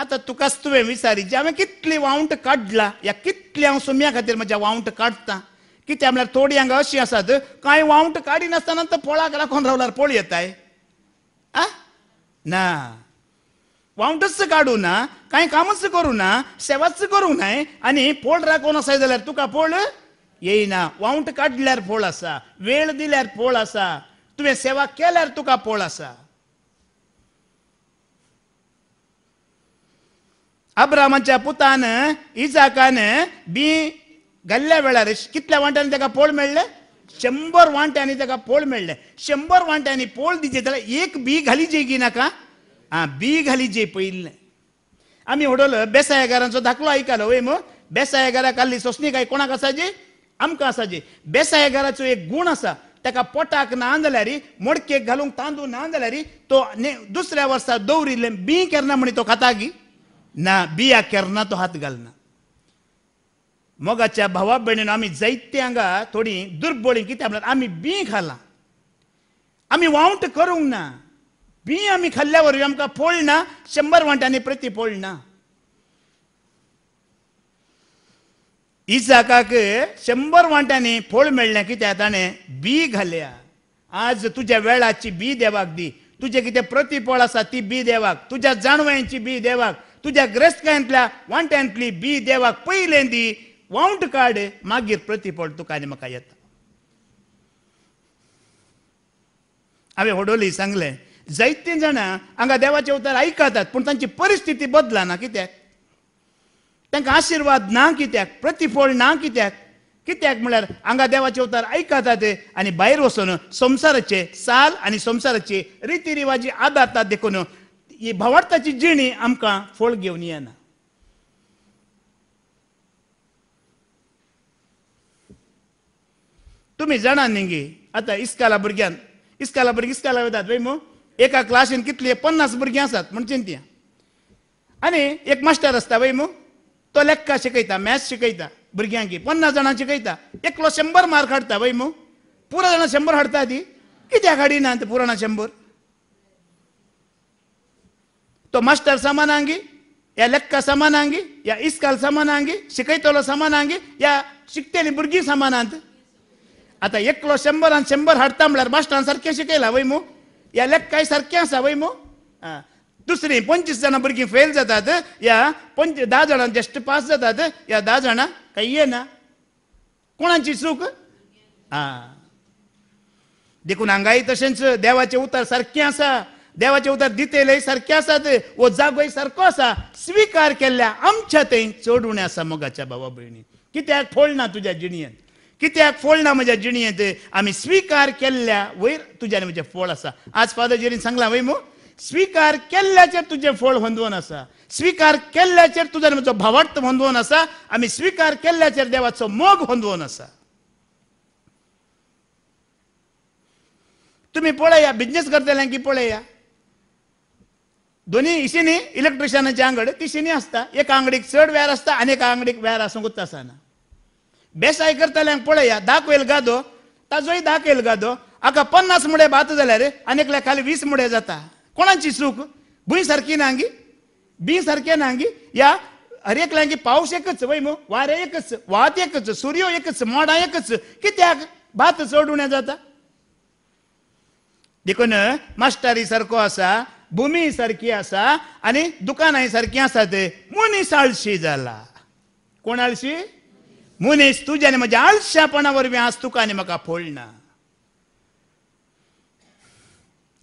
आता तुकाच तुवें विचारी जे हांवें कितली वाऊंट काडला या कितली हांव सोम्या खातीर म्हज्या वाऊंट काडटा कित्या म्हळ्यार थोडी हांगा अशी आसात कांय वावंट काडिनासतना तर पोळाक लागून रावल्यार पोळ येताय आ ना वावटच काढू ना काय कामच करू ना सेवाच करू नये आणि फोड राखून असाय जाल्यार तुका फोड येईना वावट काढल्यार पोळ असा वेळ दिल्यार पोळ असा तुवें सेवा केल्यार तुका पोळ असा अब्रामाच्या पुतान इजाकान बी घाल्ल्या वेळार कितल्या वांट्यांनी त्याका पोळ मेळ्ळे शंभर वांट्यांनी त्याका पोळ मेळ्ळे शंभर वांट्यांनी पोळ दिजे जाल्यार एक बी घाली जेगी नाका आ घाली जे पयल्लें आम्ही उडोलो बेसायगारांचा धाकलो आयकलो वय मग बेसायगारा काल्ली सोसणी काय कोणाक आसा जे आमकां आसा जे बेसायगाराचो एक गुण असा ताका पोटाक ना जाल्यार मोडकेक घालूंक तांदूळ ना जाल्यार तो दुसऱ्या वर्सा दवरिल्लें बी केरना म्हणी तो खाता गी ना बिया केरना तो हात घालना मोगाच्या भावा भयणीन आम्ही जायते हांगा थोडी दुर्बळी कित्याक म्हणल्यार आमी बी खाला आम्ही वावट करूंक ना बी आम्ही खाल्ल्यावर आमकां पोळ ना शंबर प्रती पोळ ना इसाकाक शंबर वांट्यांनी फोळ मेळ्ळें कित्याक ताणें बी घाल्या आज तुज्या वेळाची बी देवाक दी तुजें कितें प्रतिफळ आसा ती बी देवाक तुज्या जाणव्यांची बी देवाक तुज्या ग्रस्तकांतल्या वांट्यांतली बी देवाक पयलें दी वावंट काड मागीर प्रतिफळ तुका आनी म्हाका येता हांवें होडोली सांगलें जायते जाणां हांगा देवाचे उतार आयकतात पूण तांची परिस्थिती बदलाना कित्याक तांकां आशिर्वाद ना कित्याक प्रतिफळ ना कित्याक कित्याक म्हळ्यार हांगा देवाचे उतार आयकतात आनी भायर वचून संवसाराचे साल आनी संवसाराची रिती रिवाजी आदारता देखून ही भावार्थाची जिणी आमकां फळ घेवन येना तुम्ही जाणा न्ही गे आतां इस्काला भुरग्यान इस्काला भुरगीं इस्काला वयतात वय मू एका क्लासीन कितले पन्नास भुरगीं आसात म्हण ती आनी एक मास्टर आसता पळय मू तो लेक्का शिकयता मॅथ्स शिकयता भुरग्यांकी पन्नास जाणां शिकयता एकलो शंबर मार्क हाडटा पळय मू पुरा जाणां शंबर हाडटा ती कित्याक हाडिना ते पुराणा शंबर तो मास्टर समानांगी या लेक्का समान या इस्काल समानांगी शिकयतलो समान या शिकतली भुरगीं समानांत आतां एकलो शंबरान शंबर हाडटा म्हळ्यार मास्टरान सारकें शिकयला वय मू या काय सारकें आसा वय मग आं दुसरी पंचवीस जाणां भुरगीं फेल जातात या पंच धा जाणां जस्ट पास जातात या धा जाणां काही येना कोणाची चूक आं देखून हांगाय तशेंच देवाचे उतार सारखे आसा देवाचे उतार दितेले सारखे आसात वो जागोय सारको आसा स्विकार केल्ल्या आमच्या थंय चड उणें आसा मोगाच्या भावा भयणी कित्याक फोडना तुज्या जिणयेंत कित्याक ना म्हज्या जिणयेंत आमी स्विकार केल्ल्या वयर तुज्यान म्हजें फोळ आसा आज फादर जेरी सांगलां वय मू स्विकार केल्ल्याचेर तुजें फोळ होंदवून आसा स्विकार केल्ल्याचेर तुज्यान म्हजो भावार्थ होंदवून आसा आमी स्विकार केल्ल्याचेर देवाचो मोग होंदवून आसा तुम्ही पळया बिझनेस करतल्यांकी पळया दोन्ही इशिनी इलेक्ट्रिशनाचे आंगड तिशिनी आसता एक आंगडीक चड वेर आसता आनी एका आंगडीक वेळ आसूंकूच आसना बेसाय करताले पळया धा कोयल गादो ताजोय धा कोयल गादो आका पन्नास मुडे भात जाल्यार आनीकल्या खाली वीस मुडे जाता कोणाची चूक भूंय सारकी नांगी बी सारखे नांगी या हरेकल्यांगी पावस एकच वय मग वारें एकच वात एकच सूर्य एकच मोडा एकच कित्याक भात चड उणें जाता देखून मास्टारी सारको आसा भुमी सारकी आसा आनी दुकानांय सारकी आसा ते मनीस आळशी जाला कोण आळशी మునేస్తూ म्हणजे आज व्यास तुकाने मका फोडणा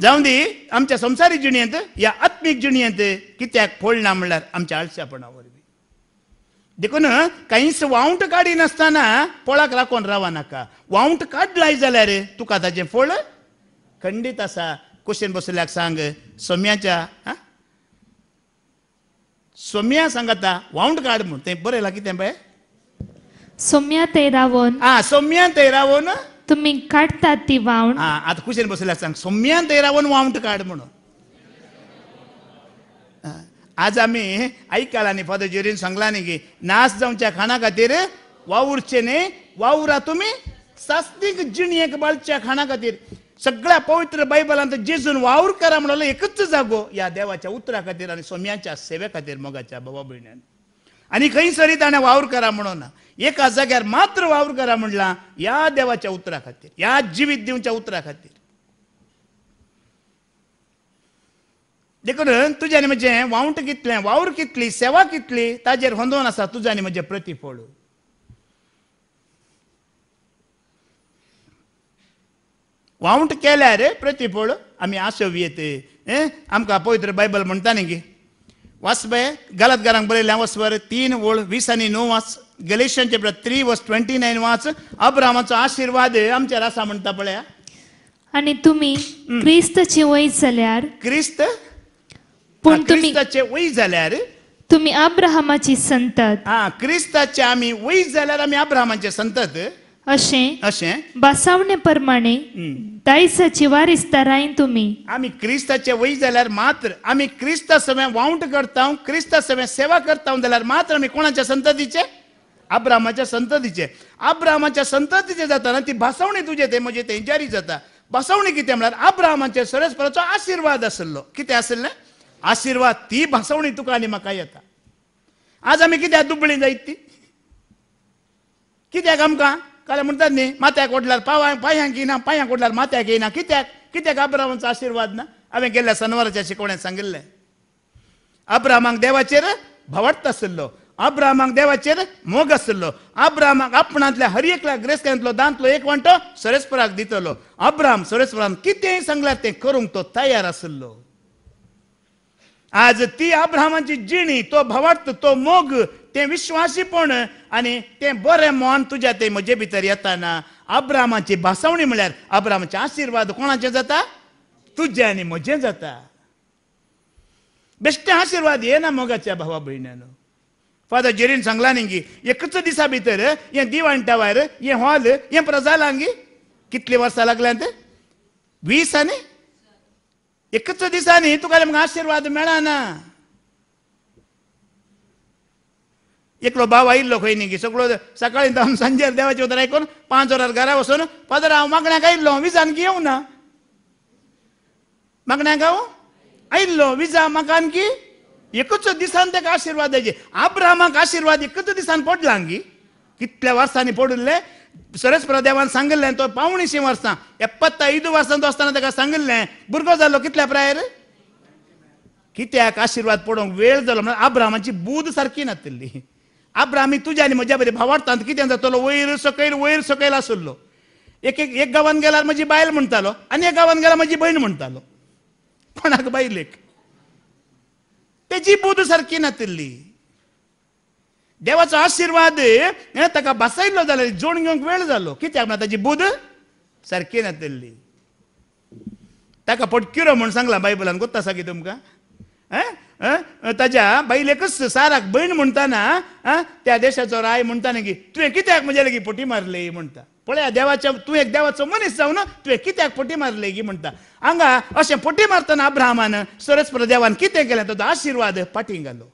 जाऊन दी आमच्या संसारिक जिणेंत या आत्मिक जिणेंत कित्याक फोडणा म्हणल्यार आमच्या आळशापणावर देखून काहीच वावंट काडी नसताना पोळाक राखून रावा नाका वावंट काढलाय जाल्यार तुका ताचे फोळ खंडीत असा क्वेश्चन बसल्याक सांग सोम्याच्या सोम्या सांगता वावंट काड म्हूण तें बरयलां कितें पळय सोम्या येरावोन हा सोम्या येरावोन तुम्ही काढतात ती वावण हा आता खुशीन बसल्या सांग सोम्या येरावोन वावंट काढ म्हणून आज आम्ही ऐकाल आणि फादर जेरीन सांगला न्ही की नास जाऊनच्या खाणा खातीर वावुरचे न्ही वावुरा तुम्ही जिणी एक बाळच्या खाणा खातीर सगळ्या पवित्र बायबलांत जेजून वावर करा म्हणून एकच जागो या देवाच्या उतरा खातीर आणि सोम्याच्या सेवे खातीर मोगाच्या भावा भयण्यान आणि सरी ताणें वावर करा म्हणून एका जाग्यार मात्र वावर करा म्हणला या देवाच्या उतरा खातीर ह्या जिवीत दिवच्या उतरा खातीर देखून तुज्यानी म्हणजे वावंट कितले वावर कितली सेवा कितली ताजेर होंदोन आसा तुझ्यानी म्हणजे प्रतिफळ वावंट केल्यार प्रतिफळ आमी आसव येते आमकां पवित्र बायबल म्हणटा न्ही गे वाचपय गलत घरांक बरयल्या वचपर तीन ओळ वीस आनी णव वास Galatians chapter three verse twenty nine वाच अब्रामाचो आशिर्वाद आमचेर आसा म्हणटा पळया आणि तुम्ही क्रिस्तचे वय जाल्यार क्रिस्त पूण तुम्ही वय जाल्यार तुम्ही अब्राहमाची संतत हा ख्रिस्ताचे आम्ही वय जाल्यार आम्ही अब्रामाचे संतत असे असे बसावणे प्रमाणे दायसाची वारिस्तारायन तुम्ही आम्ही ख्रिस्ताचे वय जाल्यार मात्र आम्ही क्रिस्ता सवे वावंट करता क्रिस्ता सवे सेवा करता जाल्यार मात्र आम्ही कोणाच्या संततीचे आब्रामाच्या संततीचे आब्रामाच्या संततीचे जाताना ती भासवणी तुझे ते म्हणजे जारी जाता भासवणी किती म्हणणार अब्रामाच्या सरस्पराचो आशीर्वाद असलो किती असेल ना आशीर्वाद ती भासवणी तुका आणि म्हाका येता आज आम्ही कित्याक दुबळी जाईत ती कित्याक आमकां काय म्हणटात न्ही माथ्याक ओडल्यार पावा पांयांक येना पांयांक ओडल्यार माथ्याक येना कित्याक कित्याक आब्रामाचो आशीर्वाद ना हांवें गेल्ल्या सनवाराच्या शिकवण्यात सांगिल्लें आब्रामांक देवाचेर भवार्थ आसलो आसलो अब्रामाक आपणांतल्या हर एकल्या ग्रेस्तांतलो दांतलो एक वांटो सरेस्पराक दितलो अब्राम सरेस्परान कितेंय सांगल्यार तें करूंक तो तयार आसलो आज ती अब्रामाची जिणी तो भवार्थ तो मोग ते विश्वासीपण आणि ते बरे मोन तुझ्या ते म्हजे भितर येताना अब्रामाची भासवणी म्हळ्यार अब्रामाचे आशीर्वाद कोणाचे जाता तुझे आणि म्हजे जाता बेश्टे आशीर्वाद येना मोगाच्या भावा भयण्यानो quadrilheiro sanglaningi ye एकच disa भितर ये दिवाणटा भायर ये हॉल ये प्रजालांगी कितली वर्सां लागल्यान लागल्यांत वीस आनी एकच दिसांनी तुका आमकां आशिर्वाद मेळना एकलो भाव आयिल्लो खंय न्ही सगळो सकाळी धावन सांजेर देवाचें उतर आयकून पांच वरार घरा हांव मागण्याक आयिल्लो विजानकी येवना मागण्याक हांव आयिल्लो विजा म्हाका की एकच दिसान ताका आशिर्वाद द्यायचे आब्रामाक आशिर्वाद एकच दिसान पडला अंगी कितल्या वर्सांनी पडिल्ले सरस देवान सांगिल्लें तो पावणीशीं वर्सां एपत्तायद वर्सां तो आसतना ताका सांगिल्लें भुरगो जालो कितल्या प्रायर कित्याक आशिर्वाद पडूंक वेळ जालो म्हणून आब्रामाची बूद सारकी नातिल्ली आब्रामी तुज्या आनी म्हज्या बरें भावार्थांत कितें जातलो वयर सकयल वयर सकयल आसुल्लो एक एक एक गांवान गेल्यार म्हजी बायल म्हणटालो आनी एक गांवान गेल्यार म्हजी भयण म्हणटालो कोणाक बायलेक तेजी बूद सारखी नातिल्ली देवाचो आशीर्वाद ताका बसायलो जाल्यार जोड घेवंक वेळ जालो कित्याक म्हणून ताची बूद सारखी नातिल्ली ताका पटक्युरो म्हूण सांगला बायबलान कोत्ता आसा की तुमकां ताज्या बायलेकच साराक भयण म्हणटाना त्या देशाचो राय म्हणटा की तुवें कित्याक म्हजे लेगीत पोटी मारली म्हणटा पळया देवाच्या तू एक देवाचो मनीस ना तुवें कित्याक पोटी मारले गी म्हणटा हांगा अशें पोटी मारतना अब्राहमान सरस्पर देवान कितें केलें तो आशिर्वाद पाटी घालो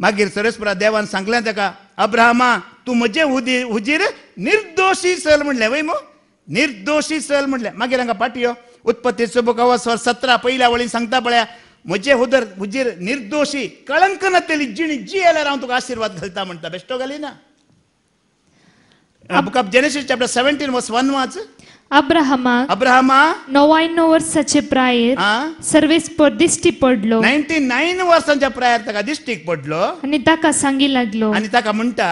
मागीर सरस्परा देवान सांगलें ताका अब्राहमा तूं म्हजे हुदी हुजीर निर्दोशी सल म्हणलें वै मो निर्दोशी सल म्हणलें मागीर हांगा पाटयो उत्पत्तीचो बुक सतरा पयल्या वळी सांगता पळया म्हजे हुदर हुजीर निर्दोशी कळंक ना तेली जिणी जी आल्यार हांव तुका आशिर्वाद घालता म्हणटा बेश्टो घालिना अब uh, book of Genesis chapter 17 verse 1 was Abraham Abraham నోవైనో వర్షాचे प्रायर सर्वेस परदिष्टी पडलो 99 वर्षांच्या प्रायर ताका दिश्टीक पडलो आणि ताका सांगी लागलो आणि ताका म्हणटा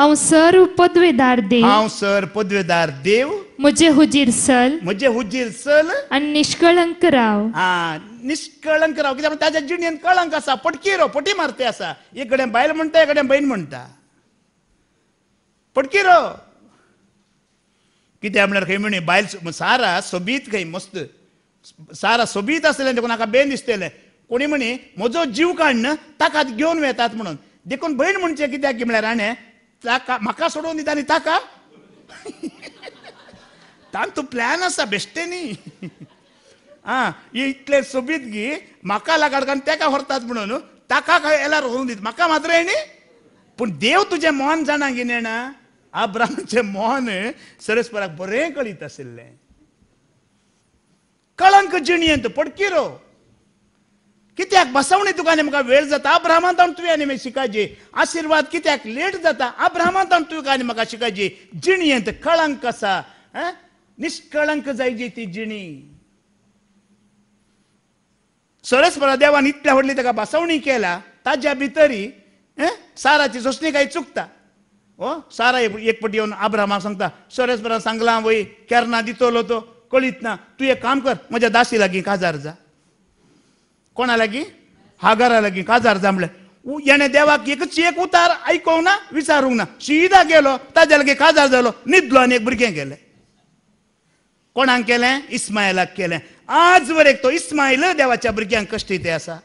हांव सर पदवेदार देव हांव सर पदवेदार देव म्हजे हुजीर सल म्हजे हुजीर सल आणि निष्कळंक राव हा निष्कळंक राव कित्याक ताच्या जिणेन कळंक आसा पटकी राव पटी मारते आसा एक कडेन बायल म्हणटा एक कडेन भयण म्हणटा रो कित्या म्हणल्यार खंय म्हणी बायल सारा सोबीत खंय मस्त सारा सोबीत आसलेलें देखून हाका बेन दिसतलें कोणी म्हणी म्हजो जीव काडन ताका घेवन वेतात म्हणून देखून भयण म्हणजे कित्याक की म्हळ्यार राणे ताका म्हाका सोडून दिता आनी ताका तान तूं प्लॅन आसा बेश्टे न्ही आं इतले सोबीत गी म्हाका लागाड कारण ताका व्हरतात म्हणून ताका येल्यार व्हरून दिता म्हाका मात्र येणी पूण देव तुजें मन जाणा कितें ಆ मोहन सरस्पराक बरें कळीत आशिल्लें कळंक जिणयेंत पडकिरो कित्याक बसवणी तुका आनी म्हाका वेळ जाता ब्राह्मण ताण तुवें नेमे शिकायची आशिर्वाद कित्याक लेट जाता आ ब्राह्मण तुका आनी म्हाका शिकायची जिणयेंत कळंक आसा निश्कळंक जायची ती जिणी सरस्वरा देवान इतल्या व्हडली ताका बसवणी केला ताज्या भितरी साराची सोसणी काही चुकता हो सारा एकपटी येऊन आब्रामा सांगता सरस सांगला वय केर्ना दितोलो तो कळीत ना तू एक काम कर माझ्या दासी लागी काजार जा कोणा लागी हागारा लागी काजार जा म्हणलं याने देवाक एकच एक उतार ऐकू ना विचारू ना शिदा गेलो ताज्या लागी काजार जालो निदलो आणि एक भुरगें गेले कोणाक केलें इस्मायलाक केलें आज एक तो इस्मायल देवाच्या भुरग्यांक कश्टीते आसा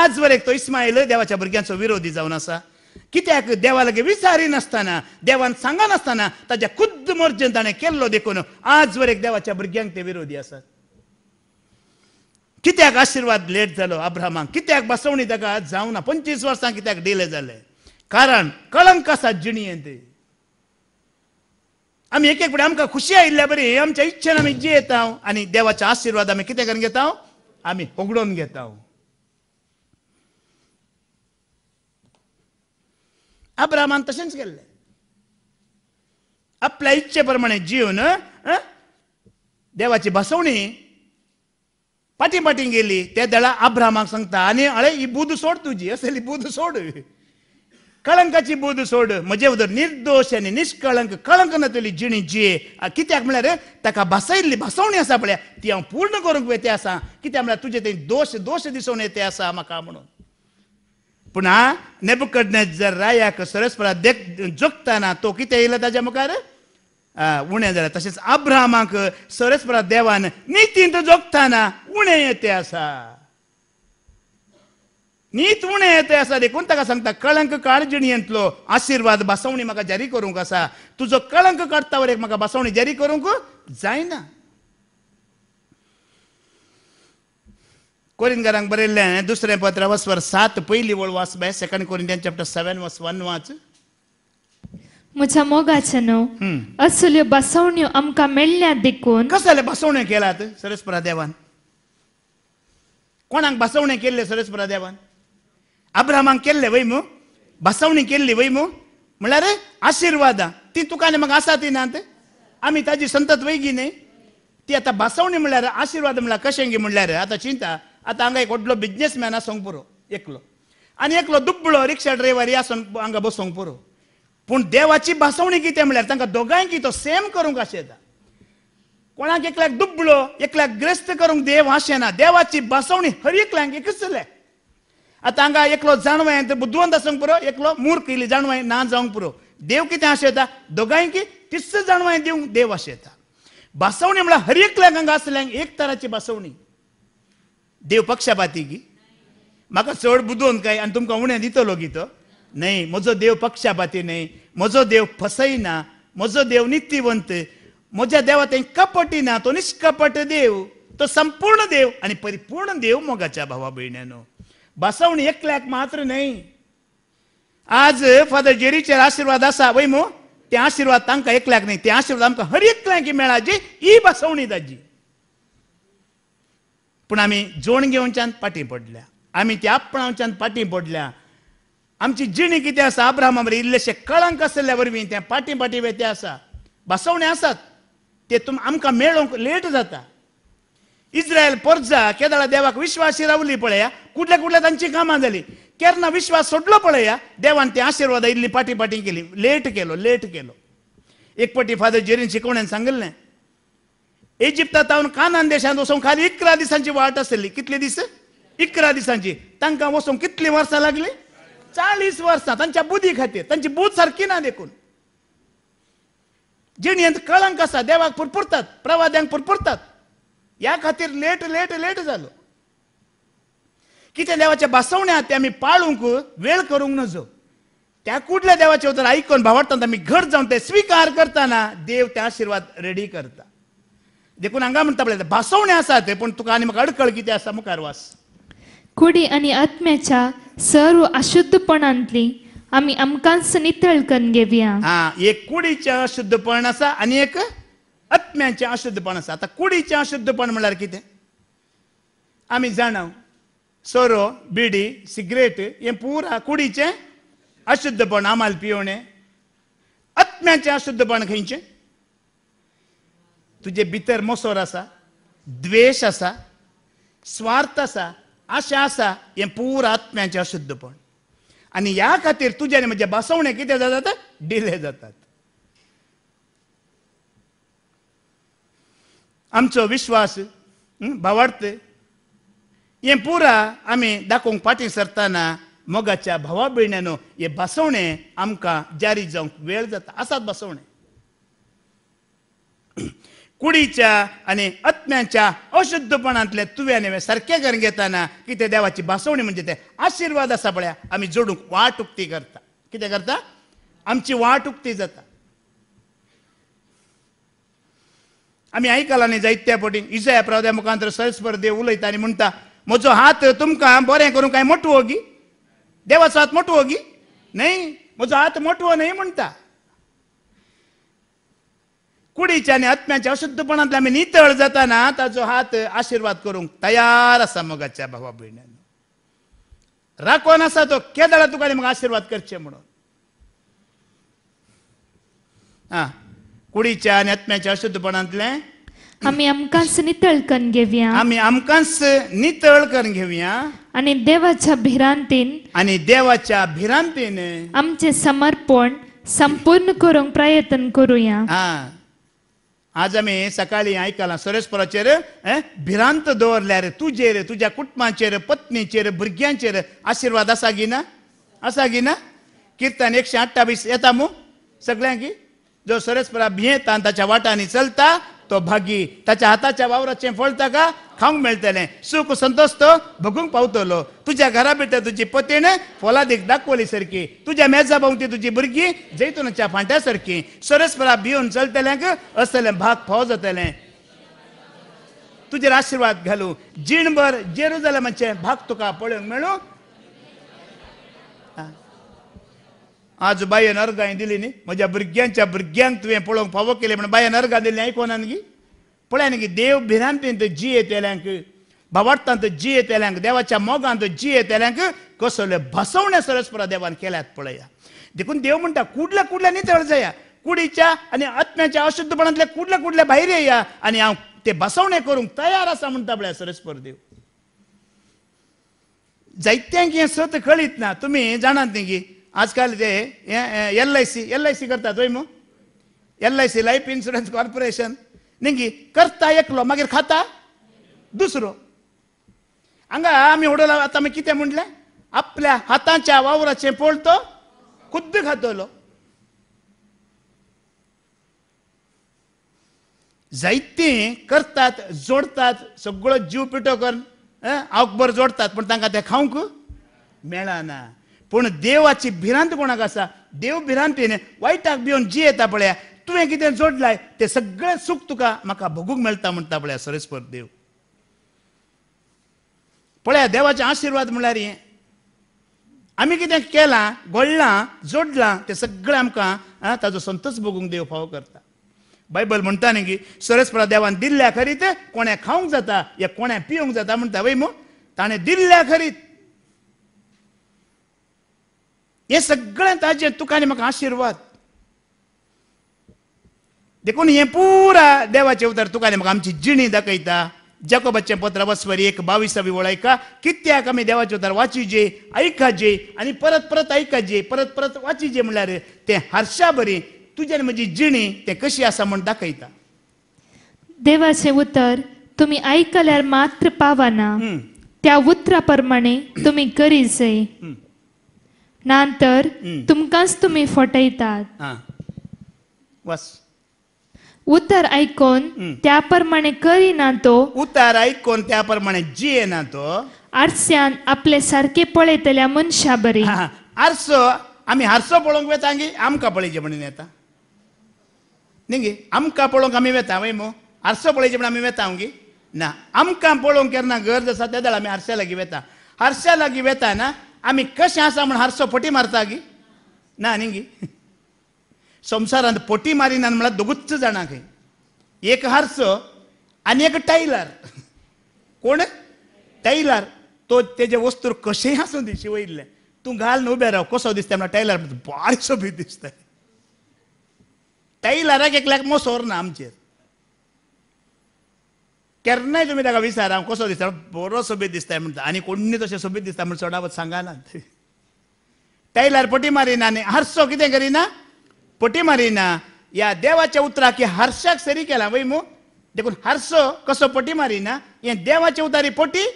आज वरेक तो इस्मायल देवाच्या भुरग्यांचो विरोधी जावन आसा कित्याक देवाला विचारी नसताना देवान सांगा नसताना त्याच्या खुद्द मर्जन ताणें केल्लो देखून आज एक देवाच्या भुरग्यांक ते विरोधी असत कित्याक आशीर्वाद लेट जालो अब्राहमाक कित्याक बसवणी ताका आज ना पंचवीस वर्सां कित्याक डिले झाले कारण कळंक आसा जिणयेन ते आमी एक एक फुडें आमकां खुशी आयिल्ल्या बरी आमच्या इच्छेन आमी जियेता आनी देवाचे आशिर्वाद आमी कितें करून घेता आमी उगडून घेता अब्रामान तशेंच केल्लें आपल्या इच्छे प्रमाणे जीवन देवाची बसवणी पाटी पाटी गेली त्या दळा आब्रामाक सांगता आणि अळे ही बुध सोड तुझी असली बुध सोड कळंकाची बुध सोड म्हणजे उदर निर्दोष आणि निष्कळंक कळंक तुली जिणी जी कित्याक म्हळ्यार ताका भासयल्ली भासवणी आसा पळय ती हांव पूर्ण करूंक वेते आसा कित्याक म्हळ्यार तुजे ते दोश दोश दिसून येते आसा म्हाका म्हणून पुन्हा जर याक सरस्परा देख जोगताना तो किती येयला त्याच्या मुखार उणें जालां तशेंच अब्राहमाक सरस्परा देवान नितींत जोगताना उणे येते असा नीत उणे येते असा देखून ताका सांगता कळंक काळजणी येतलो आशिर्वाद बासवणी म्हाका जारी करूंक आसा तुजो कळंक वर एक म्हाका बसवणी जारी करूंक जायना कोरिंदकारांक बरयल्लें दुसरें पत्र वसवर सात पयली वळ बाय second Corinthians chapter seven verse one वाच म्हज्या मोगाचे न्हू असल्यो बसवण्यो आमकां मेळ्ळ्या देखून कसले बसवण्यो केलात सरस्परा देवान कोणाक बसवणे केल्ले सरस्परा देवान अब्रामाक केल्ले वय मू बसवणी केल्ली वय मू म्हळ्यार आशिर्वादां ती तुका आनी म्हाका आसा ती नात आमी ताजी संतत वैगी न्ही ती आतां बसवणी म्हळ्यार आशिर्वाद म्हळ्यार कशें गे म्हळ्यार आतां चिंता आतां हांगा एक व्हडलो मॅन आसोंक पुरो एकलो आनी एकलो दुबळो रिक्षा ड्रायव्हर या हांगा बसोंक पुरो पूण देवाची भासवणी कितें म्हळ्यार तांकां दोगांय तो सेम करूंक अशें येता कोणाक एकल्याक दुबळो एकल्याक ग्रस्त करूंक देव अशें देवाची भासवणी हर एकल्यांक एकच जाल्या आतां हांगा एकलो जाणवाय बुद्वंत आसूंक पुरो एकलो मूर्ख इल्ली जाणवाय ना जावंक पुरो देव कितें अशें येता की तिस्स जाणवाय दिवंक देव अशें येता भासवणी म्हळ्यार हर एकल्याक हांगा आसल्यांक एक तराची भासवणी देव पक्षपाती की म्हाका चड बुदोवन काय आणि तुमकां उणे दितलो गीत न्हय मजो देव पक्षपाती न्हय मजो देव ना मजो देव नित्यवंत देवा ते कपटी ना तो निष्कपट देव तो संपूर्ण देव आणि परिपूर्ण देव मोगाच्या भावा भयण्यानो बसवणी एकल्याक मात्र न्हय आज फादर जेरीचे आशीर्वाद असा वैमो ते आशीर्वाद तांकां एकल्याक न्हय ते आशीर्वाद आमकां हर एकल्याक मेळा जी ही बसवणी दाजी पूण आमी घेवनच्यान पाटी पडल्या आमी त्या आपणावच्यान पाटी पडल्या आमची जिणी कितें आसा आब्रामा बरें इल्लेशे कळंक आसल्या वरवीं तें पाटी पाटी वेते आसा बसवणे आसात ते तुम आमकां मेळोवंक लेट जाता इस्रायल पोर्जा केदळा देवाक विश्वासी रावली पळया कुठल्या कुठल्या तांची कामां जाली केन्ना विश्वास सोडलो पळया देवान ते आशिर्वाद इल्ली पाटी पाटी केली लेट केलो लेट केलो एक फादर जेरीन शिकवण्यान सांगिल्लें इजिप्तात जाऊन कानान देशांत वसून खाली इकरा दिसांची वाट असली कितले दिस इकरा दिसांची तांकां वचूंक किती वर्सां लागलीं चाळीस वर्सां तांच्या बुदी खातीर तांची बुध सारकी ना देखून जिणेंत कळंक आसा देवाक पुरपुरतात प्रवाद्यांक पुरपुरतात ह्या खातीर लेट लेट लेट जालो कितें देवाच्या बासवण्यात ते आमी पाळूंक वेळ करूंक नजो त्या कुठल्या देवाचे उतर आयकून भावार्थांत आमी घर जावन ते स्विकार करताना देव त्या आशिर्वाद रेडी करता देखून हांगा म्हणटा पळय भासवणे आसा तें पूण तुका आनी म्हाका अडखळ कितें आसा मुखार वास कुडी आणि आत्म्याच्या सर्व अशुद्धपणांतली आम्ही आमकांच नितळ करून घेऊया हा एक कुडीचें अशुद्धपण असा आणि एक आत्म्याचें अशुद्धपण असा आता कुडीचें अशुद्धपण म्हळ्यार कितें आमी जाणव सोरो बिडी सिगरेट हे पुरा कुडीचे अशुद्धपण आम्हाला पिवणे आत्म्याचे अशुद्धपण खंयचें तुझे भितर मोसोर आसा द्वेष आसा स्वार्थ आसा आशा आसा हें पूर आत्म्याचे अशुद्धपण आनी ह्या खातीर तुजें आनी म्हजें बसवणें कितें जाता डिले जातात आमचो विश्वास भावार्थ हें पुरा आमी दाखोवंक फाटीं सरताना मोगाच्या भावा भयण्यानो हे बसवणें आमकां जारी जावंक वेळ जाता आसात बसवणें कुडीच्या आणि आत्म्याच्या अशुद्धपणातल्या तुव्याने सारख्या घर घेताना की ते देवाची भासवणी म्हणजे ते आशीर्वाद असा पळ्या आम्ही जोडूक वाट उक्ती करता किती करता आमची वाट उक्ती जाता आम्ही ऐकला नाही जायत्या त्या पटीन इजया प्रवद्या मुखांतर सरस्पर देव उलयता आनी म्हणटा म्हजो हात तुमकां बरें करूंक काय मोठू होगी देवाचो हात मोठू होगी नाही म्हजो हात मोठू नाही म्हणता कुडीच्या आणि आत्म्याच्या अशुद्धपणातल्या आम्ही नितळ जाताना ताजो हात आशीर्वाद करूंक तयार असा मगाच्या भावा भयण राखोन असा तो केदळा तुका मग आशीर्वाद करचे म्हणून हा कुडीच्या आणि आत्म्याच्या अशुद्धपणातले आम्ही आमकांस नितळ करून घेऊया आम्ही आमकांस नितळ करून घेऊया आणि देवाच्या भिरांतीन आणि देवाच्या भिरांतीन आमचे समर्पण संपूर्ण करूंक प्रयत्न करूया हा आज आम्ही सकाळी ऐकायला परचेर भिरांत दवरल्या रे रे तुझ्या कुटुंबाचेर पत्नीचेर भुरग्यांचेर आशीर्वाद असा गी ना असा गी ना कीर्तन एकशे अठ्ठावीस येता मू सगळ्यांकी जो सरेस्परा भियेता त्याच्या वाटांनी चलता तो भागी ताच्या हाताच्या वावराचे फळ का खाऊक मेळटलें सुख संतोष तो भगूंक पावतलो तुझ्या घरा भितर तुजी पतीण फोलादीक दाखवली सारखी तुझ्या मेजा भोवती तुजी भुरगीं जैतून फांट्या सारखी सरस्परा भिवून चलतल्यांक असले भाग फाव जातले तुजेर आशिर्वाद घालूं जिणभर जेरुजलमाचे भाग तुका पळोवंक मेळू आज अर्ग हाय दिली न्ही म्हज्या भुरग्यांच्या भुरग्यांक तुवें पळोवंक फावो केले म्हण बायेन नर्गां दिल्ली आयकोनान गी पळयान गी देव भिरान तो जी येतेल्यांक भावार्थांत जी येतेल्यांक देवाच्या मोगांत जी येतेल्यांक कसले भासवण्या सरस्परा देवान केल्यात पळया देखून देव म्हणटा कुडल्या कुडल्या नितळ जाया कुडीच्या आणि आत्म्याच्या अशुद्धपणांतल्या कुडल्या कुडल्या भायर येया आणि हांव ते बसवणे करूंक तयार असा म्हणता पळया सरस्पर देव जायत्यांक हें सत कळीत ना तुम्ही जाणात न्ही गी आजकाल जे L I C L I C करतात मग L I C life insurance corporation निंगी करता एकलो मागीर खाता दुसरो हांगा आम्ही उडला आतां मी कितें म्हटलें आपल्या हाताच्या वावराचे पोळ खुद्द खातलो जायती करतात जोडतात सगळो जीव पिटो करून अकबर जोडतात पूण तांकां तें खावंक मेळना पूण देवाची भिरांत कोणाक आसा देव भिरांतीन वायटाक भिवन येता पळया तुवें कितें जोडलाय तें सगळें सूख तुका म्हाका भोगूंक मेळटा म्हणटा पळया सरस्पर देव पळया देवाचे आशिर्वाद म्हळ्यार हें आमी कितें केलां घोडलां जोडलां तें सगळें आमकां ताजो संतोश भोगूंक देव फाव करता बायबल म्हणटा न्ही की सरेस्परा देवान दिल्ल्या खरीत कोणें खावंक जाता या कोणें पिवंक जाता म्हणटा वय मू ताणें दिल्ल्या खरीत हे सगळे ताजे तुका म्हाका आशिर्वाद देखून हे पुरा देवाचे उतर तुका म्हाका आमची जिणी दाखयता बच्चे पत्र वस्वरी एक बावीसावी वळ आयका कित्याक आमी देवाचे उतर वाचिजे जे आणि परत परत ऐकाजे परत परत वाचिजे म्हणल्यार ते हारशा बरी तुझ्याने म्हणजे जिणी ते कशी असा म्हूण दाखयता देवाचे उतर तुम्ही ऐकल्यार मात्र पावाना त्या उतरा तुम्ही करी ना तर तुमकांच तुम्ही फटयतात बस उतार ऐकून त्याप्रमाणे करीना तो उतार ऐकून त्याप्रमाणे ना तो आरस्यान आपले सारखे पळयतल्या मनशा बरी आरसो आम्ही हारसो पळोवंक वेता गे आमकां पळयचे म्हणून येता न्ही गे आमकां पळोवंक आमी वेता वय मो आरसो पळयचे म्हणून आमी वेता गे ना आमकां पळोवंक केन्ना गरज आसा त्या आमी हारस्या लागीं वेता हारस्या लागीं वेता ना आम्ही कसे आसा म्हणून हारसो पोटी मारता गी ना गी संसारात पटी मारिना म्हणजे दोघूच जणां एक हारसो आणि एक टायलर कोण टायलर तो त्याचे वस्तू कसे असून शिवले तू घाल ना उभे राह कसं दिसता टायलर बारसं बारीक दिसत आहे टायलरात एकल्याक मोसोर ना आमचे केन्नाय तुमी ताका विचार हांव कसो दिसता बरो सोबीत दिसता म्हणटा आनी कोणी तशें सोबीत दिसता म्हण सोडावत सांगानात टैलर पटी मारिना न्ही हारसो कितें करिना पटी मारिना ह्या देवाच्या उतराक की हारशाक सरी केला वय मू देखून हारसो कसो पटी मारिना हें देवाचे उतारी पटी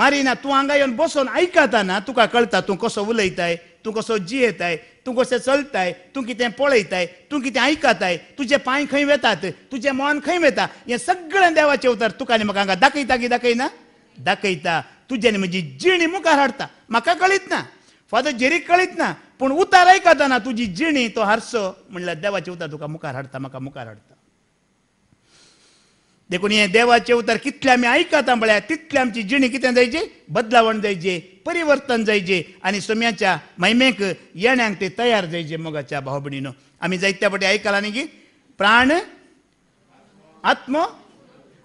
मारिना तूं हांगा येवन बसून ना तुका कळटा तूं कसो उलयताय तूं कसो जियेताय तूं कशें चलताय तू कितें पळयताय तू कितें ऐकताय तुझे पांय खंय वेतात तुझे मोन खंय वेता हे सगळे देवाचे उतर तुका आनी म्हाका हांगा दाखयता की दाखयना दाखयता तुज्यानी म्हजी जिणी मुखार हाडटा म्हाका कळीत ना फादर जेरीक कळीत ना पूण उतार ना तुजी जिणी तो हारसो म्हणल्यार देवाचे उतर तुका मुखार हाडटा म्हाका मुखार हाडटा देखून हे देवाचे उतार कितले आम्ही ऐकत म्हळ्यार तितले आमची जिणी कितें जायचे बदलावण जायचे परिवर्तन जायचे आणि सोम्याच्या महिमेक येण्यांक ते तयार जायचे मगाच्या भावभणीनं आम्ही जायत्या पटी आयकलां नाही की प्राण आत्म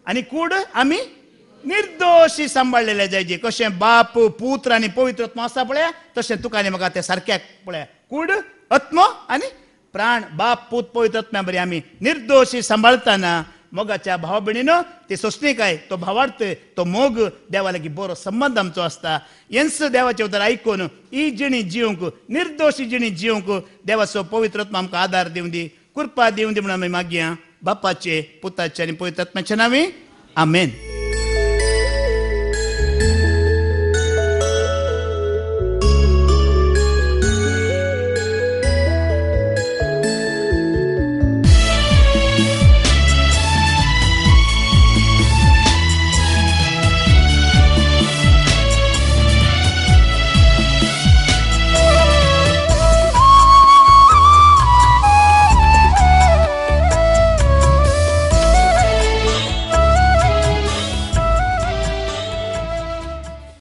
आणि कूड आम्ही निर्दोषी सांभाळलेले जायचे कशें बाप पुत्र आणि पवित्र आत्मा आसा पळया तशें तुका आनी म्हाका ते सारक्याक पळया कूड आत्म आणि प्राण बाप पूत पवित्र आत्म्या बरी आमी निर्दोशी सांभाळताना मोगाच्या भावा ते सोसणीक काय तो भावार्थ तो मोग की बरो संबंध आमचो असता यंस देवाचे उतर ऐकून ई जिणी जिवंक निर्दोशी जिणी जिवंक देवाचो पवित्रत्म आमकां आधार दिवं दी कृपा दिवं दी म्हणून आमी मागया बापाचे पुताचे आनी पवित्रात्म्याचे नावे आमेन